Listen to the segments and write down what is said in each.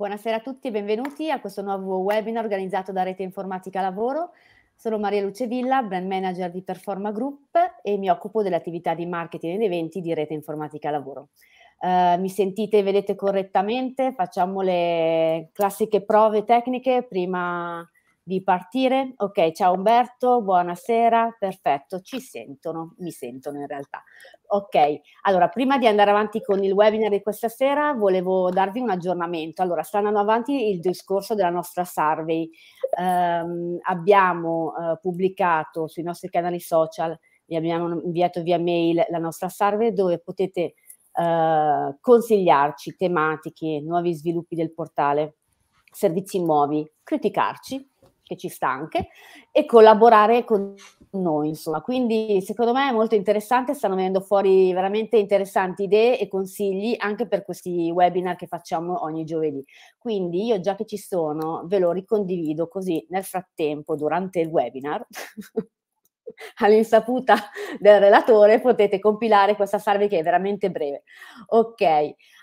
Buonasera a tutti e benvenuti a questo nuovo webinar organizzato da Rete Informatica Lavoro. Sono Maria Luce Villa, brand manager di Performa Group e mi occupo delle attività di marketing ed eventi di Rete Informatica Lavoro. Uh, mi sentite e vedete correttamente? Facciamo le classiche prove tecniche prima di partire? Ok, ciao Umberto, buonasera, perfetto, ci sentono, mi sentono in realtà. Ok, allora prima di andare avanti con il webinar di questa sera volevo darvi un aggiornamento. Allora, sta andando avanti il discorso della nostra survey. Um, abbiamo uh, pubblicato sui nostri canali social, vi abbiamo inviato via mail la nostra survey dove potete uh, consigliarci tematiche, nuovi sviluppi del portale servizi nuovi, criticarci che ci sta anche, e collaborare con noi, insomma. Quindi secondo me è molto interessante, stanno venendo fuori veramente interessanti idee e consigli anche per questi webinar che facciamo ogni giovedì. Quindi io già che ci sono ve lo ricondivido così nel frattempo durante il webinar. all'insaputa del relatore potete compilare questa salve che è veramente breve. Ok,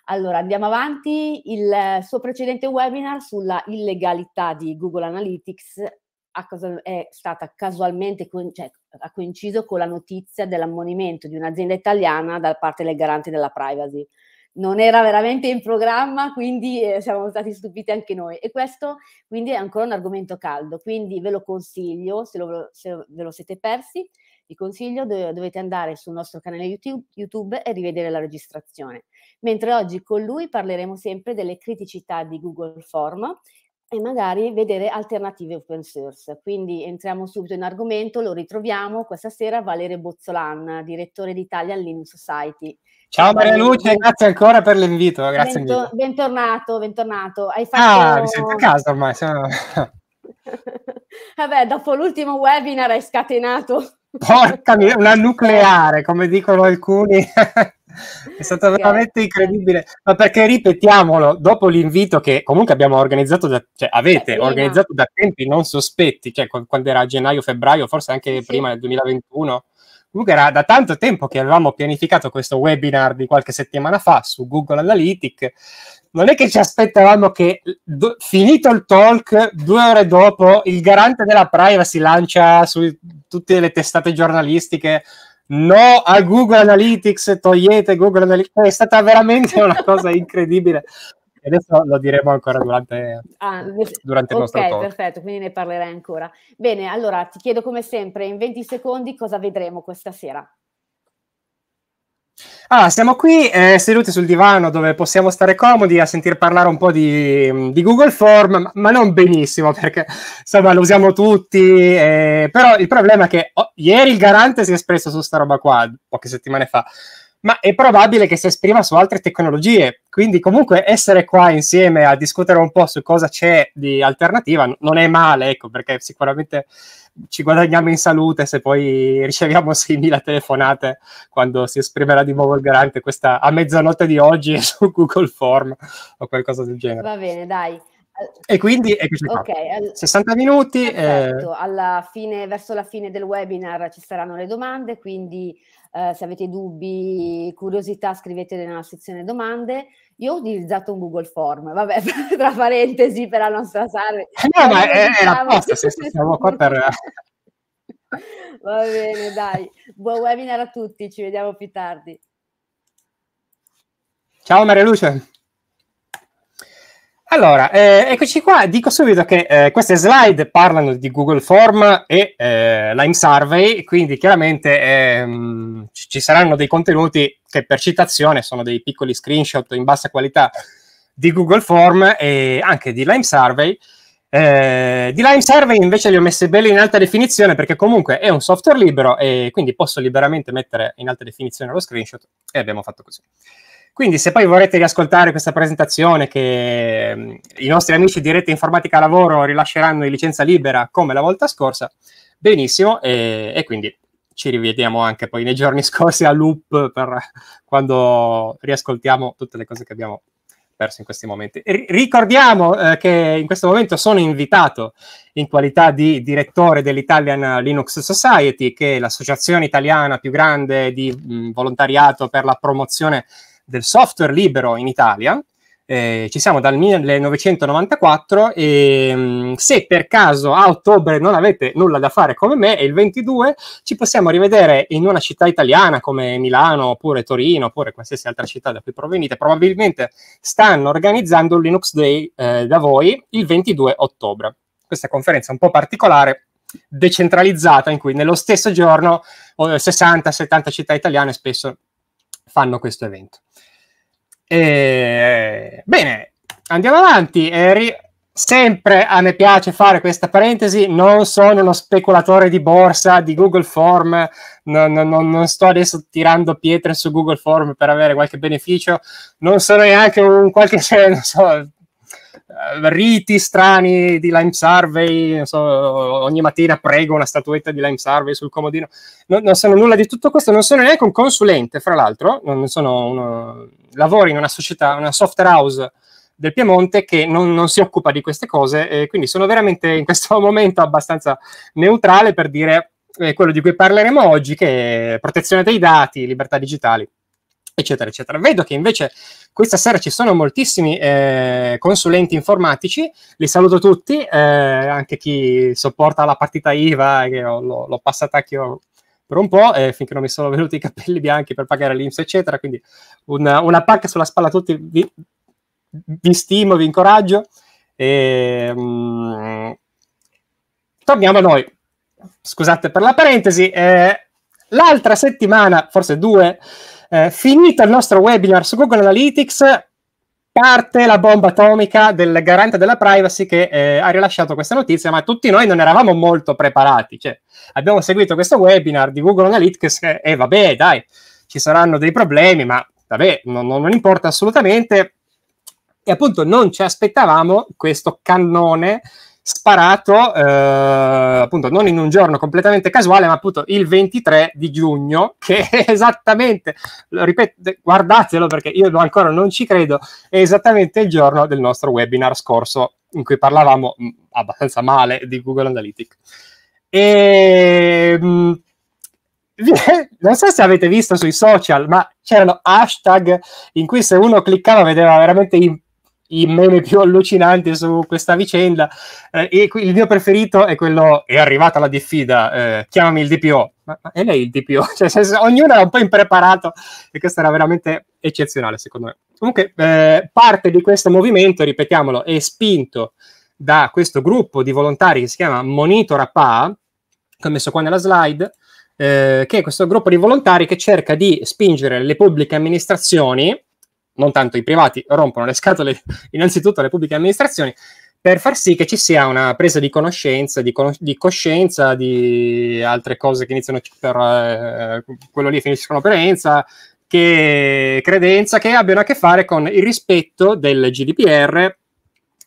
allora, andiamo avanti. Il eh, suo precedente webinar sulla illegalità di Google Analytics è stata casualmente cioè, ha coinciso con la notizia dell'ammonimento di un'azienda italiana da parte del garante della privacy. Non era veramente in programma, quindi eh, siamo stati stupiti anche noi. E questo quindi è ancora un argomento caldo, quindi ve lo consiglio se, lo, se ve lo siete persi vi consiglio, dovete andare sul nostro canale YouTube, e rivedere la registrazione. Mentre oggi con lui parleremo sempre delle criticità di Google Form e magari vedere alternative open source. Quindi entriamo subito in argomento, lo ritroviamo questa sera Valerio Bozzolan, direttore d'Italia Italian Linux Society. Ciao Maria Luce, grazie ancora per l'invito. Grazie Bento... bentornato, bentornato. Hai ah, fatto... Ah, mi sento a casa ormai. Sono... Vabbè, dopo l'ultimo webinar hai scatenato Porca mia, una nucleare, come dicono alcuni. È stato veramente incredibile, ma perché ripetiamolo, dopo l'invito che comunque abbiamo organizzato, da, cioè avete sì, organizzato no. da tempi non sospetti, cioè quando era gennaio, febbraio, forse anche sì. prima del 2021, comunque era da tanto tempo che avevamo pianificato questo webinar di qualche settimana fa su Google Analytics. Non è che ci aspettavamo che, do, finito il talk, due ore dopo, il garante della privacy lancia su tutte le testate giornalistiche no a Google Analytics, togliete Google Analytics. È stata veramente una cosa incredibile adesso lo diremo ancora durante, ah, durante il nostro talk. Ok, perfetto, quindi ne parlerai ancora. Bene, allora ti chiedo come sempre, in 20 secondi, cosa vedremo questa sera? Ah, siamo qui eh, seduti sul divano dove possiamo stare comodi a sentir parlare un po' di, di Google Form, ma non benissimo perché insomma lo usiamo tutti. Eh, però il problema è che oh, ieri il garante si è espresso su sta roba qua, poche settimane fa ma è probabile che si esprima su altre tecnologie. Quindi, comunque, essere qua insieme a discutere un po' su cosa c'è di alternativa non è male, ecco, perché sicuramente ci guadagniamo in salute se poi riceviamo 6.000 telefonate quando si esprimerà di nuovo il garante questa a mezzanotte di oggi su Google Form o qualcosa del genere. Va bene, dai. E quindi eccoci Okay, al... 60 minuti. Eh, Perfetto. Eh... Alla fine, verso la fine del webinar ci saranno le domande, quindi eh, se avete dubbi, curiosità, scrivetele nella sezione domande. Io ho utilizzato un Google Form, vabbè, tra parentesi, per la nostra sala. Eh, no, ma è, è apposta, diciamo se siamo qua per... Va bene, dai. Buon webinar a tutti, ci vediamo più tardi. Ciao Maria Luce. Allora, eh, eccoci qua. Dico subito che eh, queste slide parlano di Google Form e eh, Lime Survey, quindi chiaramente ehm, ci saranno dei contenuti che per citazione sono dei piccoli screenshot in bassa qualità di Google Form e anche di Lime Survey. Eh, di Lime Survey invece li ho messi belli in alta definizione perché comunque è un software libero e quindi posso liberamente mettere in alta definizione lo screenshot e abbiamo fatto così. Quindi se poi vorrete riascoltare questa presentazione che mm, i nostri amici di Rete Informatica Lavoro rilasceranno in licenza libera come la volta scorsa, benissimo, e, e quindi ci rivediamo anche poi nei giorni scorsi a loop per quando riascoltiamo tutte le cose che abbiamo perso in questi momenti. R- ricordiamo eh, che in questo momento sono invitato in qualità di direttore dell'Italian Linux Society, che è l'associazione italiana più grande di mh, mm, volontariato per la promozione del software libero in Italia. Eh, ci siamo dal 1994 e mm, se per caso a ottobre non avete nulla da fare come me è il 22 ci possiamo rivedere in una città italiana come Milano oppure Torino oppure qualsiasi altra città da cui provenite probabilmente stanno organizzando il Linux Day eh, da voi il 22 ottobre questa conferenza un po' particolare decentralizzata in cui nello stesso giorno 60-70 città italiane spesso fanno questo evento. E, bene, andiamo avanti. Eri. Sempre a me piace fare questa parentesi, non sono uno speculatore di borsa, di Google Form, non, non, non, sto adesso tirando pietre su Google Form per avere qualche beneficio, non sono neanche un qualche, non so, eh, riti strani di Lime Survey, so, ogni mattina prego una statuetta di Lime Survey sul comodino, non, non sono nulla di tutto questo, non sono neanche un consulente, fra l'altro, non sono uno, lavoro in una società, una software house del Piemonte che non, non, si occupa di queste cose, eh, quindi sono veramente in questo momento abbastanza neutrale per dire eh, quello di cui parleremo oggi, che è protezione dei dati, libertà digitali eccetera, eccetera. Vedo che invece questa sera ci sono moltissimi eh, consulenti informatici, li saluto tutti, eh, anche chi sopporta la partita IVA, che l'ho, l'ho passata io per un po', eh, finché non mi sono venuti i capelli bianchi per pagare l'Inps, eccetera, quindi una, una pacca sulla spalla a tutti, vi, vi, stimo, vi incoraggio. E, mm, torniamo a noi. Scusate per la parentesi, eh, l'altra settimana, forse due, eh, finito il nostro webinar su Google Analytics, parte la bomba atomica del garante della privacy che eh, ha rilasciato questa notizia, ma tutti noi non eravamo molto preparati. Cioè, abbiamo seguito questo webinar di Google Analytics e eh, vabbè, dai, ci saranno dei problemi, ma vabbè, non, non, non, importa assolutamente. E appunto non ci aspettavamo questo cannone sparato eh, appunto non in un giorno completamente casuale, ma appunto il 23 di giugno, che è esattamente, ripeto, guardatelo perché io ancora non ci credo, è esattamente il giorno del nostro webinar scorso in cui parlavamo mm, abbastanza male di Google Analytics. E, ehm, non so se avete visto sui social, ma c'erano hashtag in cui se uno cliccava vedeva veramente i meme più allucinanti su questa vicenda. Eh, e qui, il mio preferito è quello: è arrivata la diffida, eh, chiamami il DPO. Ma, ma è lei il DPO? Cioè, senso, ognuno era un po' impreparato e questo era veramente eccezionale, secondo me. Comunque, eh, parte di questo movimento, ripetiamolo, è spinto da questo gruppo di volontari che si chiama Monitor PA, che ho messo qua nella slide. Eh, che è questo gruppo di volontari che cerca di spingere le pubbliche amministrazioni non tanto i privati, rompono le scatole innanzitutto alle pubbliche amministrazioni per far sì che ci sia una presa di conoscenza, di, con- di coscienza, di altre cose che iniziano per eh, quello lì finiscono per Enza, che credenza che abbiano a che fare con il rispetto del GDPR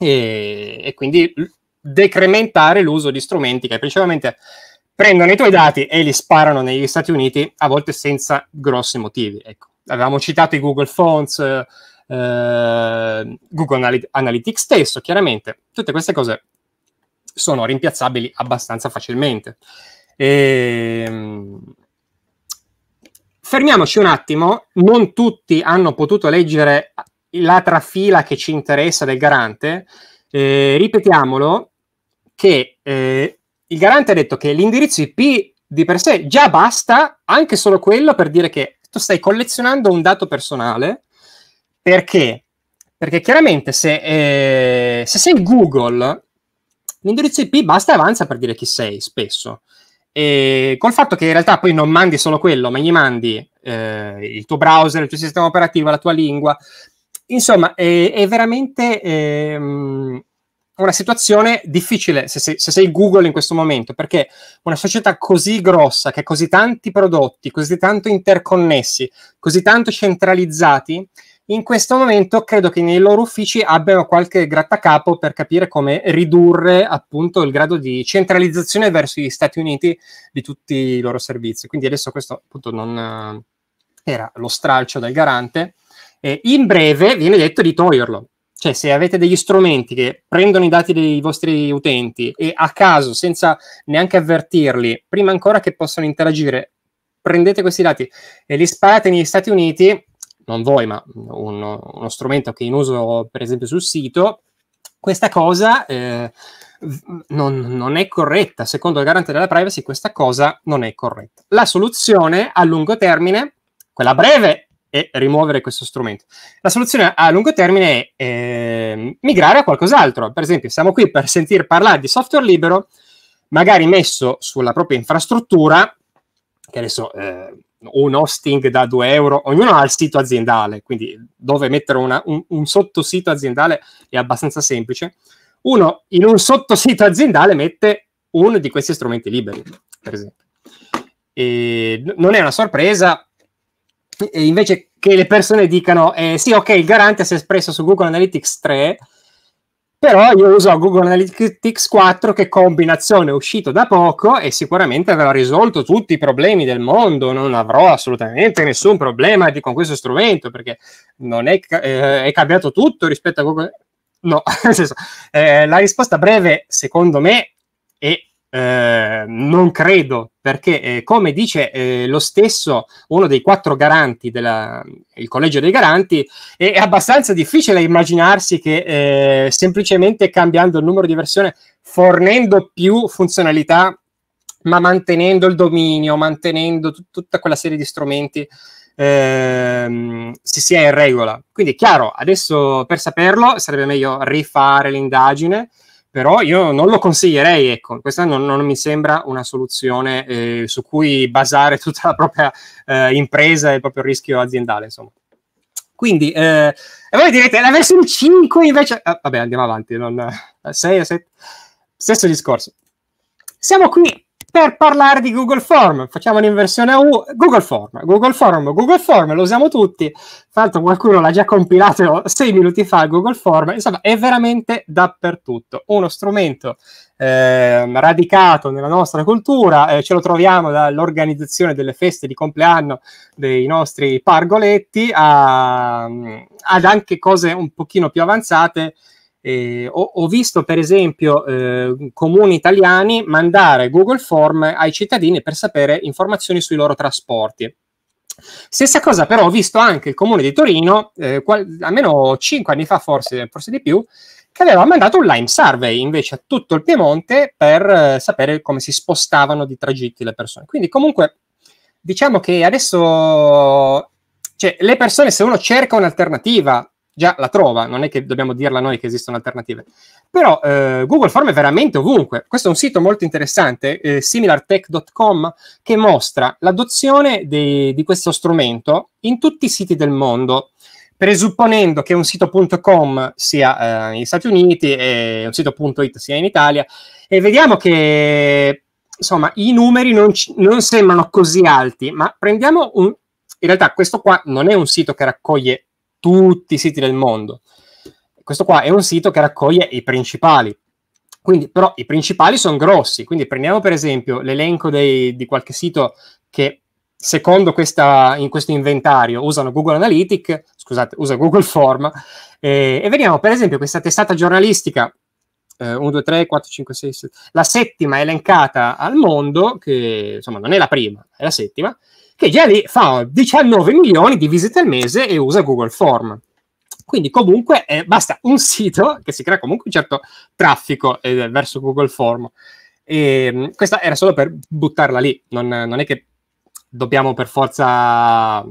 e, e quindi decrementare l'uso di strumenti che principalmente prendono i tuoi dati e li sparano negli Stati Uniti, a volte senza grossi motivi. Ecco avevamo citato i Google Fonts, eh, eh Google Analy- Analytics stesso, chiaramente, tutte queste cose sono rimpiazzabili abbastanza facilmente. E... Ehm, fermiamoci un attimo, non tutti hanno potuto leggere la trafila che ci interessa del garante, eh, ripetiamolo che eh, il garante ha detto che l'indirizzo IP di per sé già basta, anche solo quello per dire che tu stai collezionando un dato personale perché? Perché chiaramente se, eh, se sei Google, l'indirizzo IP basta e avanza per dire chi sei spesso. E col fatto che in realtà poi non mandi solo quello, ma gli mandi eh, il tuo browser, il tuo sistema operativo, la tua lingua, insomma, è, è veramente eh, una situazione difficile se sei, se sei, Google in questo momento, perché una società così grossa, che ha così tanti prodotti, così tanto interconnessi, così tanto centralizzati, in questo momento credo che nei loro uffici abbiano qualche grattacapo per capire come ridurre appunto il grado di centralizzazione verso gli Stati Uniti di tutti i loro servizi. Quindi adesso questo appunto non eh, era lo stralcio del garante. E in breve viene detto di toglierlo cioè, se avete degli strumenti che prendono i dati dei vostri utenti e a caso, senza neanche avvertirli, prima ancora che possano interagire, prendete questi dati e li sparate negli Stati Uniti, non voi, ma uno, uno strumento che è in uso, per esempio, sul sito, questa cosa eh, non, non, è corretta. Secondo il garante della privacy, questa cosa non è corretta. La soluzione a lungo termine, quella breve e rimuovere questo strumento. La soluzione a lungo termine è eh, migrare a qualcos'altro. Per esempio, siamo qui per sentire parlare di software libero, magari messo sulla propria infrastruttura, che adesso eh, un hosting da 2 euro, ognuno ha il sito aziendale, quindi dove mettere una, un, un sottosito aziendale è abbastanza semplice. Uno in un sottosito aziendale mette uno di questi strumenti liberi, per esempio. E non è una sorpresa, e invece che le persone dicano, eh, sì, ok, il garante si è espresso su Google Analytics 3, però io uso Google Analytics 4 che combinazione è uscito da poco e sicuramente avrà risolto tutti i problemi del mondo, non avrò assolutamente nessun problema con questo strumento perché non è, eh, è cambiato tutto rispetto a Google. No, nel senso, eh, la risposta breve secondo me è eh, non credo, perché eh, come dice eh, lo stesso uno dei quattro garanti del collegio dei garanti, è abbastanza difficile immaginarsi che eh, semplicemente cambiando il numero di versione, fornendo più funzionalità, ma mantenendo il dominio, mantenendo t- tutta quella serie di strumenti, ehm, si sia in regola. Quindi è chiaro, adesso per saperlo sarebbe meglio rifare l'indagine però io non lo consiglierei, ecco, questa non, non mi sembra una soluzione eh, su cui basare tutta la propria eh, impresa e il proprio rischio aziendale, insomma. Quindi, eh, e voi direte, la versione 5 invece... Ah, vabbè, andiamo avanti, non... 6 eh, 7... Stesso discorso. Siamo qui per parlare di Google Form. Facciamolo in versione U, Google Form, Google Form, Google Form, lo usiamo tutti. Tra l'altro qualcuno l'ha già compilato sei minuti fa, Google Form, insomma è veramente dappertutto. Uno strumento eh, radicato nella nostra cultura, eh, ce lo troviamo dall'organizzazione delle feste di compleanno dei nostri pargoletti a, ad anche cose un pochino più avanzate eh, ho, ho, visto per esempio eh, comuni italiani mandare Google Form ai cittadini per sapere informazioni sui loro trasporti. Stessa cosa però ho visto anche il comune di Torino, eh, qual- almeno 5 anni fa forse, forse di più, che aveva mandato un Lime Survey invece a tutto il Piemonte per eh, sapere come si spostavano di tragitti le persone. Quindi comunque diciamo che adesso cioè, le persone se uno cerca un'alternativa già la trova, non è che dobbiamo dirla noi che esistono alternative. Però eh, Google Form è veramente ovunque. Questo è un sito molto interessante, eh, similartech.com, che mostra l'adozione di, di questo strumento in tutti i siti del mondo presupponendo che un sito.com sia eh, negli Stati Uniti e un sito.it sia in Italia, e vediamo che insomma i numeri non, ci, non sembrano così alti, ma prendiamo un. In realtà, questo qua non è un sito che raccoglie tutti i siti del mondo. Questo qua è un sito che raccoglie i principali. Quindi, però i principali sono grossi, quindi prendiamo per esempio l'elenco dei, di qualche sito che secondo questa, in questo inventario usano Google Analytics, scusate, usa Google Form, eh, e vediamo per esempio questa testata giornalistica, eh, 1, 2, 3, 4, 5, 6, 7, la settima elencata al mondo, che insomma non è la prima, è la settima, che già lì fa 19 milioni di visite al mese e usa Google Form. Quindi comunque eh, basta un sito che si crea comunque un certo traffico eh, verso Google Form. E, ehm, questa era solo per buttarla lì, non, non è che dobbiamo per forza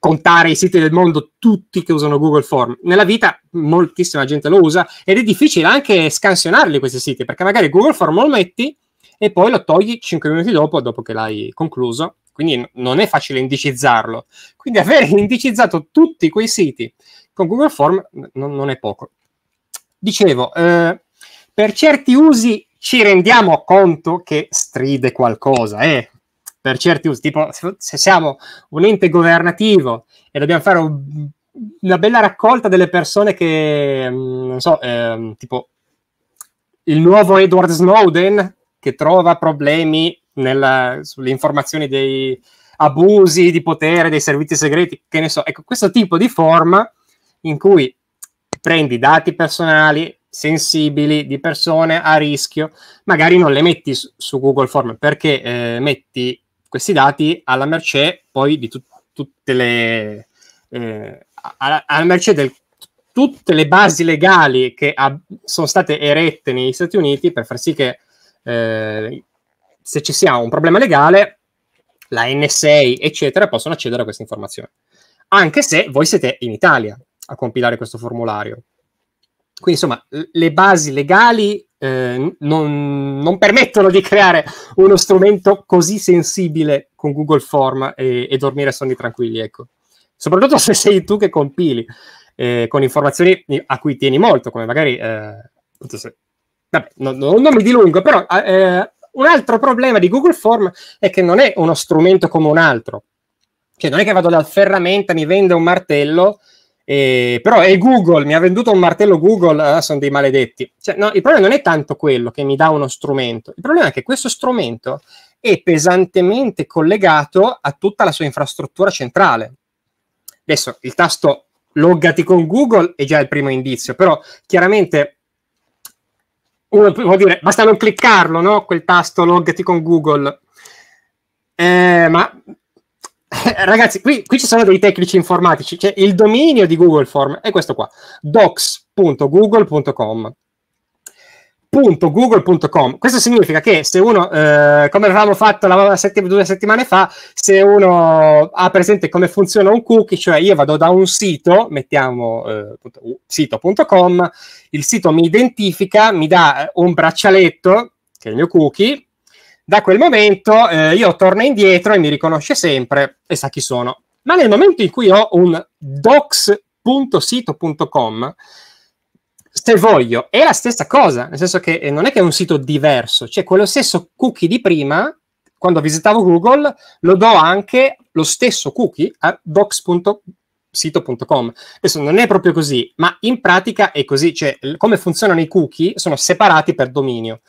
contare i siti del mondo tutti che usano Google Form. Nella vita moltissima gente lo usa ed è difficile anche scansionarli questi siti, perché magari Google Form lo metti e poi lo togli 5 minuti dopo, dopo che l'hai concluso, quindi non è facile indicizzarlo. Quindi avere indicizzato tutti quei siti con Google Form non, non è poco. Dicevo, eh, per certi usi ci rendiamo conto che stride qualcosa, eh? per certi usi, tipo se siamo un ente governativo e dobbiamo fare un, una bella raccolta delle persone che, mm, non so, eh, tipo il nuovo Edward Snowden che trova problemi nella, sulle informazioni dei abusi di potere, dei servizi segreti, che ne so. Ecco, questo tipo di forma in cui prendi dati personali sensibili di persone a rischio, magari non le metti su, su Google Form perché eh, metti questi dati alla mercé poi di tut- tutte le... Eh, alla, alla del tutte le basi legali che ab- sono state erette negli Stati Uniti per far sì che eh, se ci sia un problema legale, la NSA, eccetera, possono accedere a queste informazioni. Anche se voi siete in Italia a compilare questo formulario. Quindi, insomma, le basi legali eh, non, non, permettono di creare uno strumento così sensibile con Google Form e, e dormire sonni tranquilli, ecco. Soprattutto se sei tu che compili eh, con informazioni a cui tieni molto, come magari... Eh, vabbè, non, non, non mi dilungo, però eh, un altro problema di Google Form è che non è uno strumento come un altro. Cioè, non è che vado dal ferramenta, mi vende un martello, eh, però è Google, mi ha venduto un martello Google, eh, ah, sono dei maledetti. Cioè, no, il problema non è tanto quello che mi dà uno strumento, il problema è che questo strumento è pesantemente collegato a tutta la sua infrastruttura centrale. Adesso il tasto loggati con Google è già il primo indizio, però chiaramente uno può dire basta non cliccarlo, no? Quel tasto loggati con Google. Eh, ma ragazzi, qui, qui, ci sono dei tecnici informatici. Cioè, il dominio di Google Form è questo qua: docs.google.com www.google.com. Questo significa che se uno, eh, come avevamo fatto la sett- due settimane fa, se uno ha presente come funziona un cookie, cioè io vado da un sito, mettiamo eh, sito.com, il sito mi identifica, mi dà eh, un braccialetto, che è il mio cookie, da quel momento eh, io torno indietro e mi riconosce sempre e sa chi sono. Ma nel momento in cui ho un docs.sito.com, se voglio, è la stessa cosa, nel senso che eh, non è che è un sito diverso, cioè quello stesso cookie di prima, quando visitavo Google, lo do anche lo stesso cookie a box.sito.com. Adesso non è proprio così, ma in pratica è così, cioè come funzionano i cookie sono separati per dominio,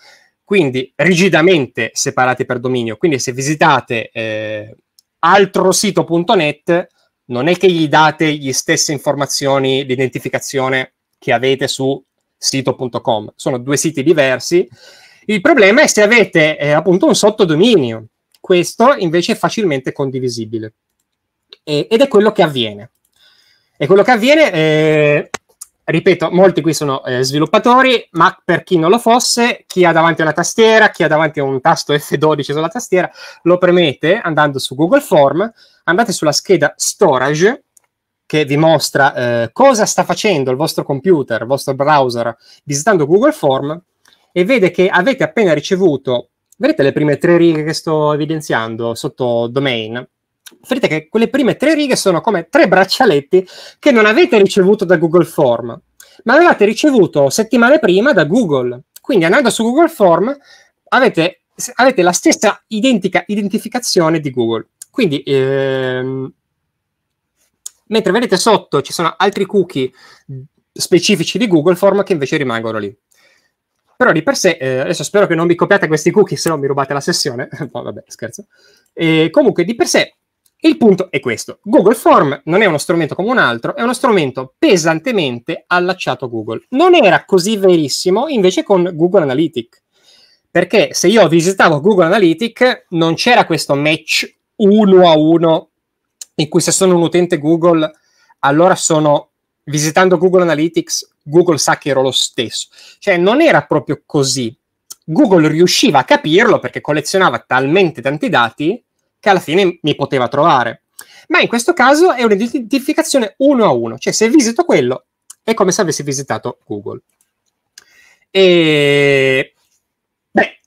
quindi rigidamente separati per dominio, quindi se visitate eh, sito.net... non è che gli date le stesse informazioni, di identificazione che avete su sito.com. Sono due siti diversi. Il problema è se avete eh, appunto un sottodominio. Questo invece è facilmente condivisibile. E, ed è quello che avviene. E quello che avviene, eh, ripeto, molti qui sono eh, sviluppatori, ma per chi non lo fosse, chi ha davanti una tastiera, chi ha davanti un tasto F12 sulla tastiera, lo premete andando su Google Form, andate sulla scheda Storage che vi mostra eh, cosa sta facendo il vostro computer, il vostro browser visitando Google Form e vede che avete appena ricevuto, vedete le prime tre righe che sto evidenziando sotto domain? Vedete che quelle prime tre righe sono come tre braccialetti che non avete ricevuto da Google Form, ma avevate ricevuto settimane prima da Google. Quindi andando su Google Form avete, avete la stessa identica identificazione di Google. Quindi ehm, Mentre vedete sotto ci sono altri cookie specifici di Google Form che invece rimangono lì. Però di per sé, eh, adesso spero che non vi copiate questi cookie, se no mi rubate la sessione. no, vabbè, scherzo. E comunque, di per sé, il punto è questo. Google Form non è uno strumento come un altro, è uno strumento pesantemente allacciato a Google. Non era così verissimo invece con Google Analytics. Perché se io visitavo Google Analytics non c'era questo match uno a uno in cui se sono un utente Google, allora sono visitando Google Analytics, Google sa che ero lo stesso. Cioè non era proprio così. Google riusciva a capirlo perché collezionava talmente tanti dati che alla fine mi poteva trovare. Ma in questo caso è un'identificazione uno a uno, cioè se visito quello è come se avessi visitato Google. E beh,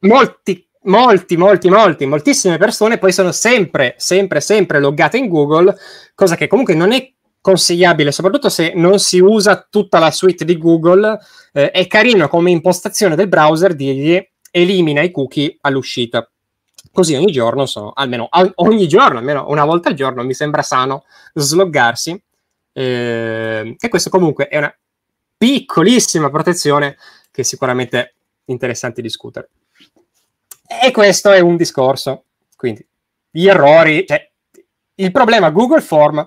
molti molti, molti, molti, moltissime persone poi sono sempre, sempre, sempre loggate in Google, cosa che comunque non è consigliabile, soprattutto se non si usa tutta la suite di Google. Eh, è carino come impostazione del browser dirgli elimina i cookie all'uscita. Così ogni giorno, sono, almeno ogni giorno, almeno una volta al giorno, mi sembra sano sloggarsi. Eh, e questo comunque è una piccolissima protezione che è sicuramente interessante discutere. E questo è un discorso. Quindi gli errori, cioè, il problema Google Form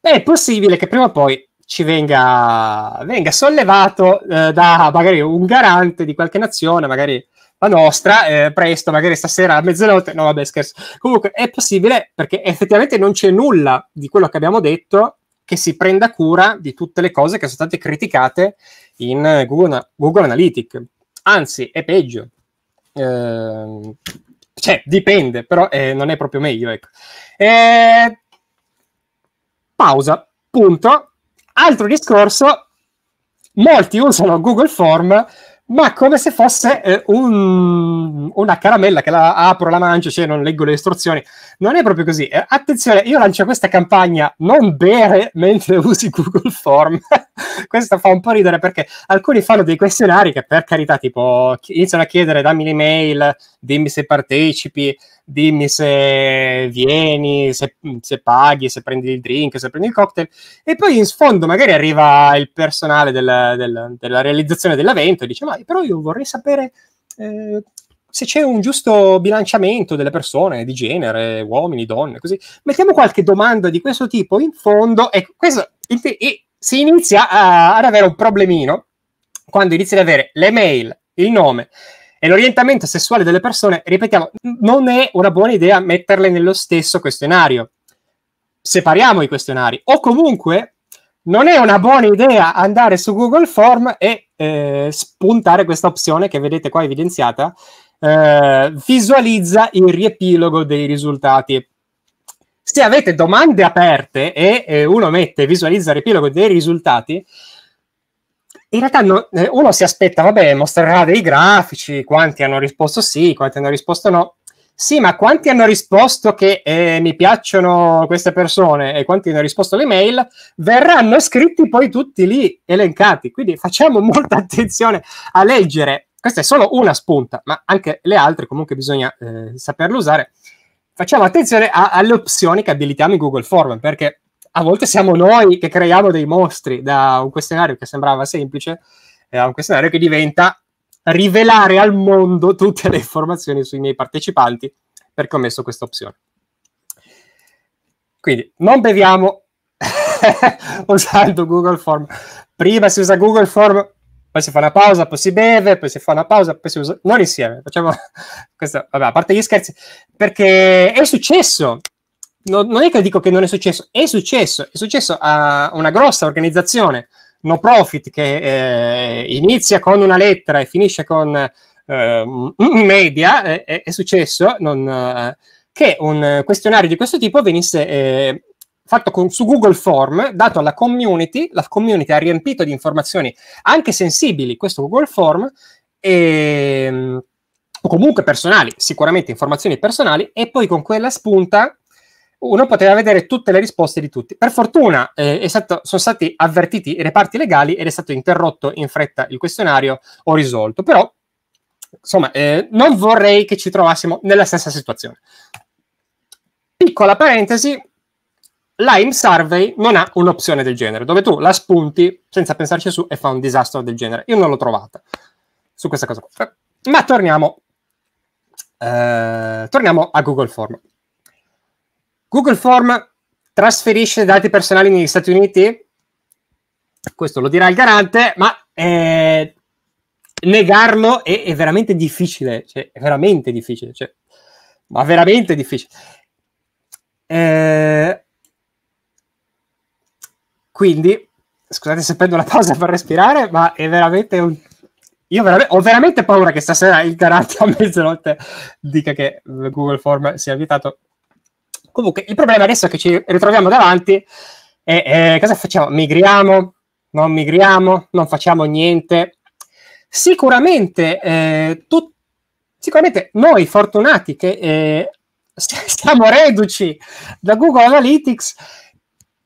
è possibile che prima o poi ci venga, venga sollevato eh, da magari un garante di qualche nazione, magari la nostra, eh, presto, magari stasera a mezzanotte, no vabbè scherzo, comunque è possibile perché effettivamente non c'è nulla di quello che abbiamo detto che si prenda cura di tutte le cose che sono state criticate in Google, Google Analytics, anzi è peggio, eh, cioè, dipende, però eh, non è proprio meglio, ecco. Eh, pausa, punto. Altro discorso, molti usano Google Form ma come se fosse eh, un, una caramella che la apro, la mangio, cioè non leggo le istruzioni. Non è proprio così. Eh, attenzione, io lancio questa campagna, non bere mentre usi Google Form. Questo fa un po' ridere perché alcuni fanno dei questionari che per carità, tipo, iniziano a chiedere dammi l'email, dimmi se partecipi, dimmi se vieni, se, se, paghi, se prendi il drink, se prendi il cocktail, e poi in sfondo magari arriva il personale della, della, della realizzazione dell'evento e dice, ma però io vorrei sapere... Eh, se c'è un giusto bilanciamento delle persone di genere, uomini, donne, così. Mettiamo qualche domanda di questo tipo in fondo e, questo, e si inizia a, ad avere un problemino quando inizi ad avere le mail, il nome, e l'orientamento sessuale delle persone, ripetiamo, non è una buona idea metterle nello stesso questionario. Separiamo i questionari. O comunque non è una buona idea andare su Google Form e eh, spuntare questa opzione che vedete qua evidenziata, eh, visualizza il riepilogo dei risultati. Se avete domande aperte e eh, uno mette visualizza il riepilogo dei risultati, in realtà no, eh, uno si aspetta, vabbè, mostrerà dei grafici, quanti hanno risposto sì, quanti hanno risposto no. Sì, ma quanti hanno risposto che eh, mi piacciono queste persone e quanti hanno risposto le mail verranno scritti poi tutti lì elencati. Quindi facciamo molta attenzione a leggere. Questa è solo una spunta, ma anche le altre comunque bisogna eh, saperle usare. Facciamo attenzione a, alle opzioni che abilitiamo in Google Form perché a volte siamo noi che creiamo dei mostri da un questionario che sembrava semplice eh, a un questionario che diventa rivelare al mondo tutte le informazioni sui miei partecipanti perché ho messo questa opzione. Quindi non beviamo usando Google Form. Prima si usa Google Form, poi si fa una pausa, poi si beve, poi si fa una pausa, poi si usa... Non insieme, facciamo questo, vabbè, a parte gli scherzi, perché è successo non è che dico che non è successo, è successo, è successo a una grossa organizzazione no profit che eh, inizia con una lettera e finisce con eh, media, è, è successo non, eh, che un questionario di questo tipo venisse eh, fatto con, su Google Form, dato alla community, la community ha riempito di informazioni anche sensibili questo Google Form, e, ehm, o comunque personali, sicuramente informazioni personali, e poi con quella spunta uno poteva vedere tutte le risposte di tutti. Per fortuna eh, stato, sono stati avvertiti i reparti legali ed è stato interrotto in fretta il questionario o risolto, però insomma eh, non vorrei che ci trovassimo nella stessa situazione. Piccola parentesi, l'AIM Survey non ha un'opzione del genere, dove tu la spunti senza pensarci su e fa un disastro del genere. Io non l'ho trovata su questa cosa qua. Ma torniamo, eh, torniamo a Google Form. Google Form trasferisce dati personali negli Stati Uniti? Questo lo dirà il garante, ma eh, negarlo è, è, veramente difficile, cioè, è veramente difficile, cioè, ma veramente difficile. Eh, quindi, scusate se prendo la pausa per respirare, ma è veramente un... Io veramente, ho veramente paura che stasera il garante a mezzanotte dica che Google Form sia vietato. Comunque, il problema adesso che ci ritroviamo davanti è eh, cosa facciamo? Migriamo? Non migriamo? Non facciamo niente? Sicuramente, eh, tu, sicuramente noi fortunati che eh, siamo reduci da Google Analytics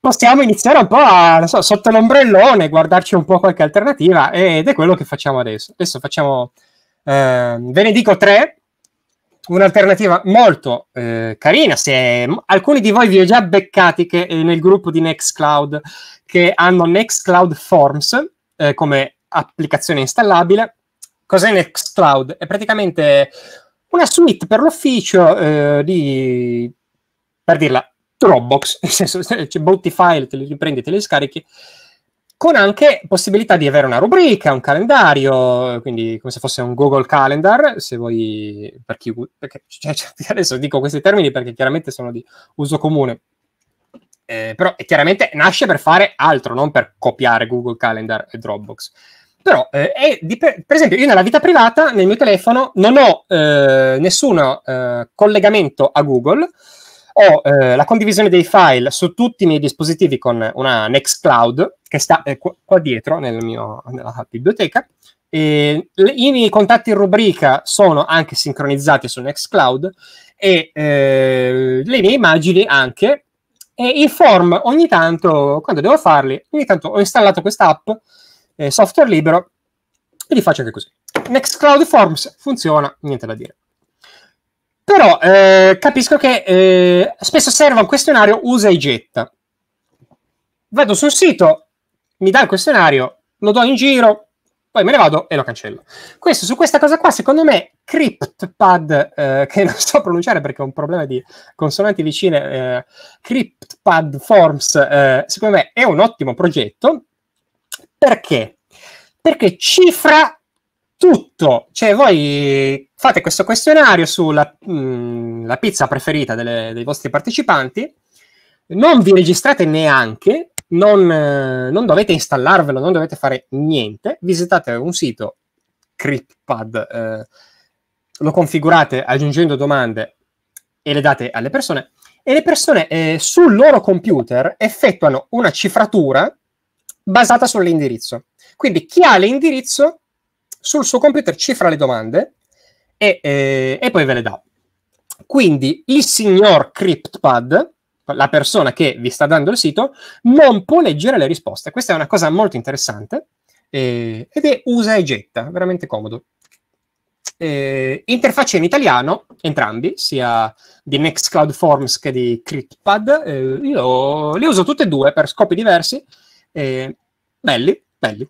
possiamo iniziare un po' a, so, sotto l'ombrellone, guardarci un po' qualche alternativa ed è quello che facciamo adesso. Adesso facciamo, ehm, ve ne dico tre, un'alternativa molto eh, carina. Se alcuni di voi vi ho già beccati che, eh, nel gruppo di Nextcloud che hanno Nextcloud Forms eh, come applicazione installabile. Cos'è Nextcloud? È praticamente una suite per l'ufficio eh, di, per dirla, Dropbox, nel senso, cioè, botti file, te li riprendi, te li scarichi, con anche possibilità di avere una rubrica, un calendario, quindi come se fosse un Google Calendar, se vuoi, per chi, perché, cioè, cioè adesso dico questi termini perché chiaramente sono di uso comune, eh, però chiaramente nasce per fare altro, non per copiare Google Calendar e Dropbox. Però, eh, per, per, esempio, io nella vita privata, nel mio telefono, non ho eh, nessun eh, collegamento a Google, ho eh, la condivisione dei file su tutti i miei dispositivi con una Nextcloud che sta eh, qua dietro nel mio, nella biblioteca. E le, I miei contatti in rubrica sono anche sincronizzati su Nextcloud e eh, le mie immagini anche. E i form ogni tanto, quando devo farli, ogni tanto ho installato questa app, eh, software libero, e li faccio anche così. Nextcloud Forms funziona, niente da dire. Però eh, capisco che eh, spesso serve un questionario usa e getta. Vado sul sito, mi dà il questionario, lo do in giro, poi me ne vado e lo cancello. Questo, su questa cosa qua, secondo me, CryptPad, eh, che non so pronunciare perché ho un problema di consonanti vicine, eh, CryptPad Forms, eh, secondo me è un ottimo progetto. Perché? Perché cifra tutto. Cioè, voi Fate questo questionario sulla mh, mm, la pizza preferita delle, dei vostri partecipanti. Non vi registrate neanche, non, eh, non, dovete installarvelo, non dovete fare niente. Visitate un sito CryptPad, eh, lo configurate aggiungendo domande e le date alle persone. E le persone eh, sul loro computer effettuano una cifratura basata sull'indirizzo. Quindi chi ha l'indirizzo sul suo computer cifra le domande e, eh, e poi ve le dà. Quindi il signor CryptPad, la persona che vi sta dando il sito, non può leggere le risposte. Questa è una cosa molto interessante eh, ed è usa e getta, veramente comodo. Eh, interfacce in italiano, entrambi, sia di Nextcloud Forms che di CryptPad. Eh, io le uso tutte e due per scopi diversi. belli, belli.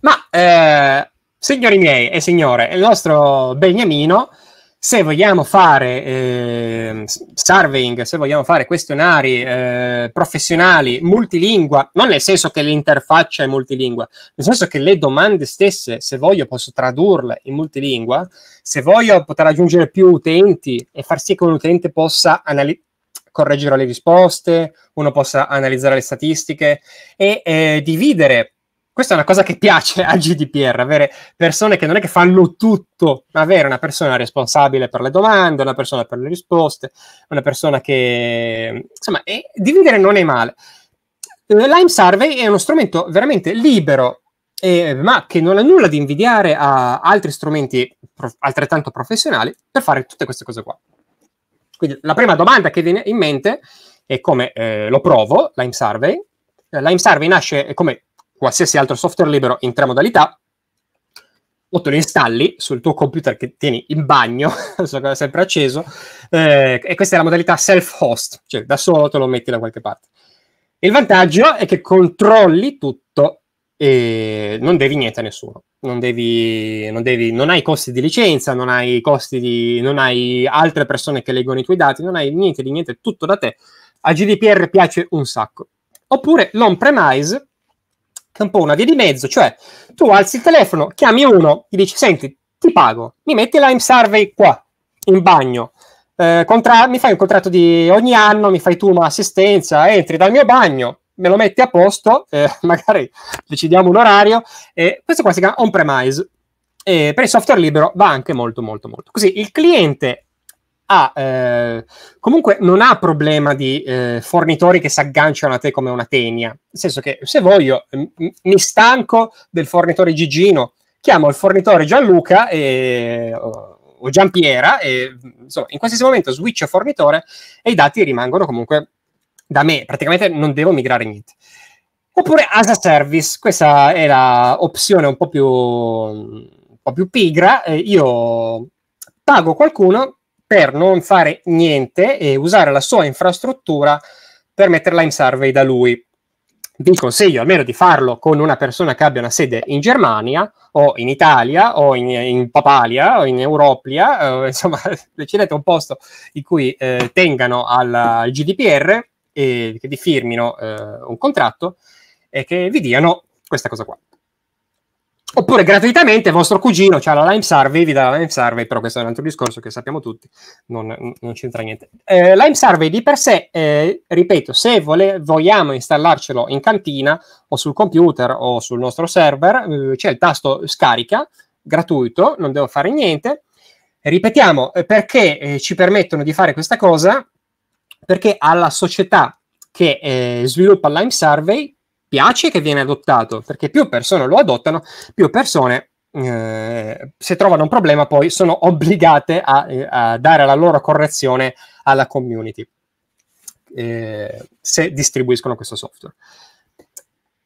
Ma eh, Signori miei e signore, il nostro Beniamino, se vogliamo fare eh, surveying, se vogliamo fare questionari eh, professionali multilingua, non nel senso che l'interfaccia è multilingua, nel senso che le domande stesse, se voglio, posso tradurle in multilingua, se voglio poter raggiungere più utenti e far sì che un utente possa analizzare correggere le risposte, uno possa analizzare le statistiche e eh, dividere questa è una cosa che piace al GDPR, avere persone che non è che fanno tutto, ma avere una persona responsabile per le domande, una persona per le risposte, una persona che... insomma, e dividere non è male. Eh, Lime Survey è uno strumento veramente libero, eh, ma che non ha nulla di invidiare a altri strumenti prof- altrettanto professionali per fare tutte queste cose qua. Quindi la prima domanda che viene in mente è come eh, lo provo, Lime Survey. Eh, Lime Survey nasce come qualsiasi altro software libero in tre modalità, o te lo installi sul tuo computer che tieni in bagno, sempre acceso, eh, e questa è la modalità self-host, cioè da solo te lo metti da qualche parte. Il vantaggio è che controlli tutto e non devi niente a nessuno, non, devi, non, devi, non hai costi di licenza, non hai, costi di, non hai altre persone che leggono i tuoi dati, non hai niente di niente, tutto da te. A GDPR piace un sacco. Oppure l'on-premise, è un po' una via di mezzo, cioè tu alzi il telefono, chiami uno, gli dici, senti, ti pago, mi metti la M Survey qua, in bagno, eh, contra- mi fai un contratto di ogni anno, mi fai tu un'assistenza, entri dal mio bagno, me lo metti a posto, eh, magari decidiamo un orario, eh, questo qua si chiama on-premise, eh, per il software libero va anche molto molto molto. Così il cliente ha eh, comunque non ha problema di eh, fornitori che si agganciano a te come una tenia. Nel senso che se voglio m- mi stanco del fornitore Gigino, chiamo il fornitore Gianluca e, o, o Giampiera e insomma, in qualsiasi momento switch fornitore e i dati rimangono comunque da me, praticamente non devo migrare niente. Oppure as a service, questa è l'opzione un po' più, un po più pigra, eh, io pago qualcuno per non fare niente e usare la sua infrastruttura per metterla in survey da lui. Vi consiglio almeno di farlo con una persona che abbia una sede in Germania o in Italia o in, in Papalia o in Europlia, eh, insomma decidete un posto in cui eh, tengano al, al GDPR e che vi firmino eh, un contratto e che vi diano questa cosa qua. Oppure gratuitamente vostro cugino ha cioè, la Lime Survey, vi dà la Lime Survey, però questo è un altro discorso che sappiamo tutti, non, non c'entra niente. Eh, Lime Survey di per sé, eh, ripeto, se vole- vogliamo installarcelo in cantina o sul computer o sul nostro server, eh, c'è il tasto scarica, gratuito, non devo fare niente. Ripetiamo, eh, perché eh, ci permettono di fare questa cosa? Perché alla società che eh, sviluppa Lime Survey piace che viene adottato, perché più persone lo adottano, più persone, eh, se trovano un problema, poi sono obbligate a, eh, a dare la loro correzione alla community, eh, se distribuiscono questo software.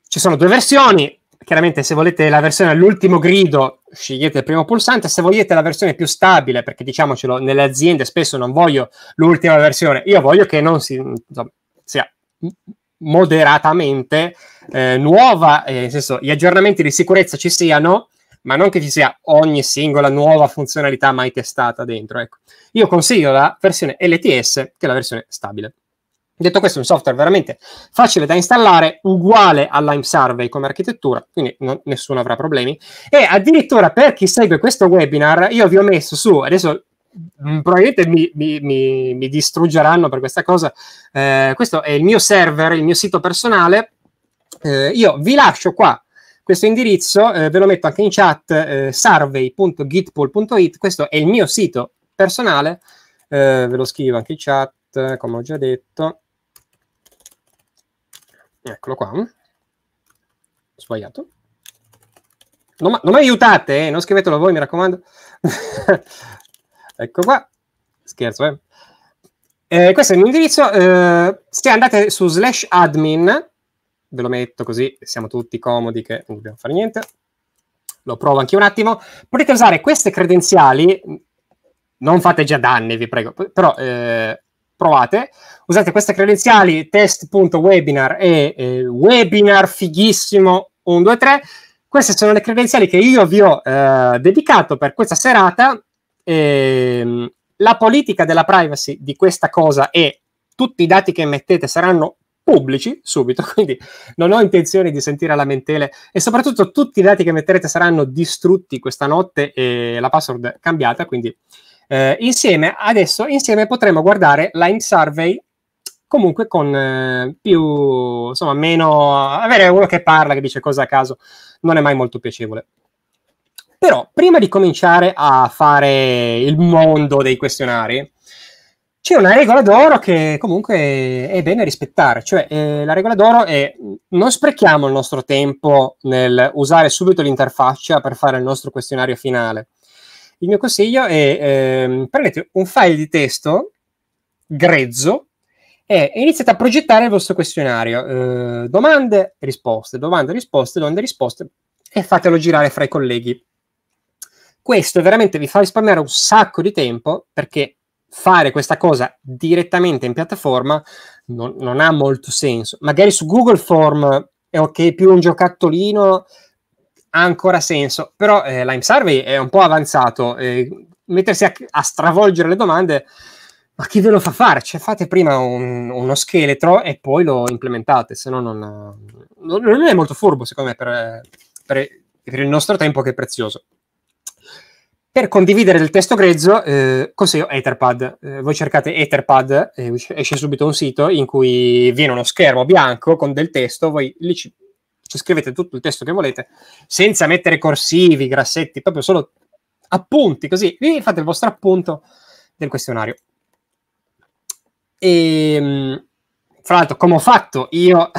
Ci sono due versioni, chiaramente se volete la versione all'ultimo grido scegliete il primo pulsante, se volete la versione più stabile, perché diciamocelo, nelle aziende spesso non voglio l'ultima versione, io voglio che non si, insomma, sia moderatamente eh, nuova, eh, nel senso gli aggiornamenti di sicurezza ci siano, ma non che ci sia ogni singola nuova funzionalità mai testata dentro. Ecco. Io consiglio la versione LTS, che è la versione stabile. Detto questo, è un software veramente facile da installare, uguale all'IME Survey come architettura, quindi non, nessuno avrà problemi. E addirittura per chi segue questo webinar, io vi ho messo su, adesso mm, probabilmente mi, mi, mi, mi distruggeranno per questa cosa, eh, questo è il mio server, il mio sito personale, eh, io vi lascio qua questo indirizzo, eh, ve lo metto anche in chat, eh, survey.gitpool.it, questo è il mio sito personale, eh, ve lo scrivo anche in chat, come ho già detto. Eccolo qua. Ho sbagliato. Non, mi aiutate, eh? non scrivetelo voi, mi raccomando. ecco qua. Scherzo, eh. eh. questo è il mio indirizzo. Eh, se andate su slash admin, ve lo metto così siamo tutti comodi che non dobbiamo fare niente. Lo provo anche un attimo. Potete usare queste credenziali, non fate già danni, vi prego, però eh, provate. Usate queste credenziali test.webinar e eh, webinar fighissimo 123. Queste sono le credenziali che io vi ho eh, dedicato per questa serata. Ehm, la politica della privacy di questa cosa è tutti i dati che mettete saranno pubblici subito, quindi non ho intenzione di sentire lamentele e soprattutto tutti i dati che metterete saranno distrutti questa notte e la password cambiata, quindi eh, insieme adesso insieme potremo guardare Lime Survey comunque con eh, più insomma meno avere uno che parla che dice cosa a caso non è mai molto piacevole. Però prima di cominciare a fare il mondo dei questionari c'è una regola d'oro che comunque è bene rispettare, cioè eh, la regola d'oro è non sprechiamo il nostro tempo nel usare subito l'interfaccia per fare il nostro questionario finale. Il mio consiglio è eh, prendete un file di testo grezzo e iniziate a progettare il vostro questionario, eh, domande, risposte, domande, risposte, domande, risposte e fatelo girare fra i colleghi. Questo veramente vi fa risparmiare un sacco di tempo perché fare questa cosa direttamente in piattaforma non, non, ha molto senso. Magari su Google Form è ok, più un giocattolino ha ancora senso, però eh, Lime Survey è un po' avanzato. Eh, mettersi a, a, stravolgere le domande, ma chi ve lo fa fare? Cioè, fate prima un, uno scheletro e poi lo implementate, se no non, non, è molto furbo, secondo me, per, per, per il nostro tempo che è prezioso. Per condividere il testo grezzo eh, consiglio Etherpad. Eh, voi cercate Etherpad, eh, esce subito un sito in cui viene uno schermo bianco con del testo, voi lì ci, ci scrivete tutto il testo che volete, senza mettere corsivi, grassetti, proprio solo appunti, così. Lì fate il vostro appunto del questionario. E, ehm, fra l'altro, come ho fatto io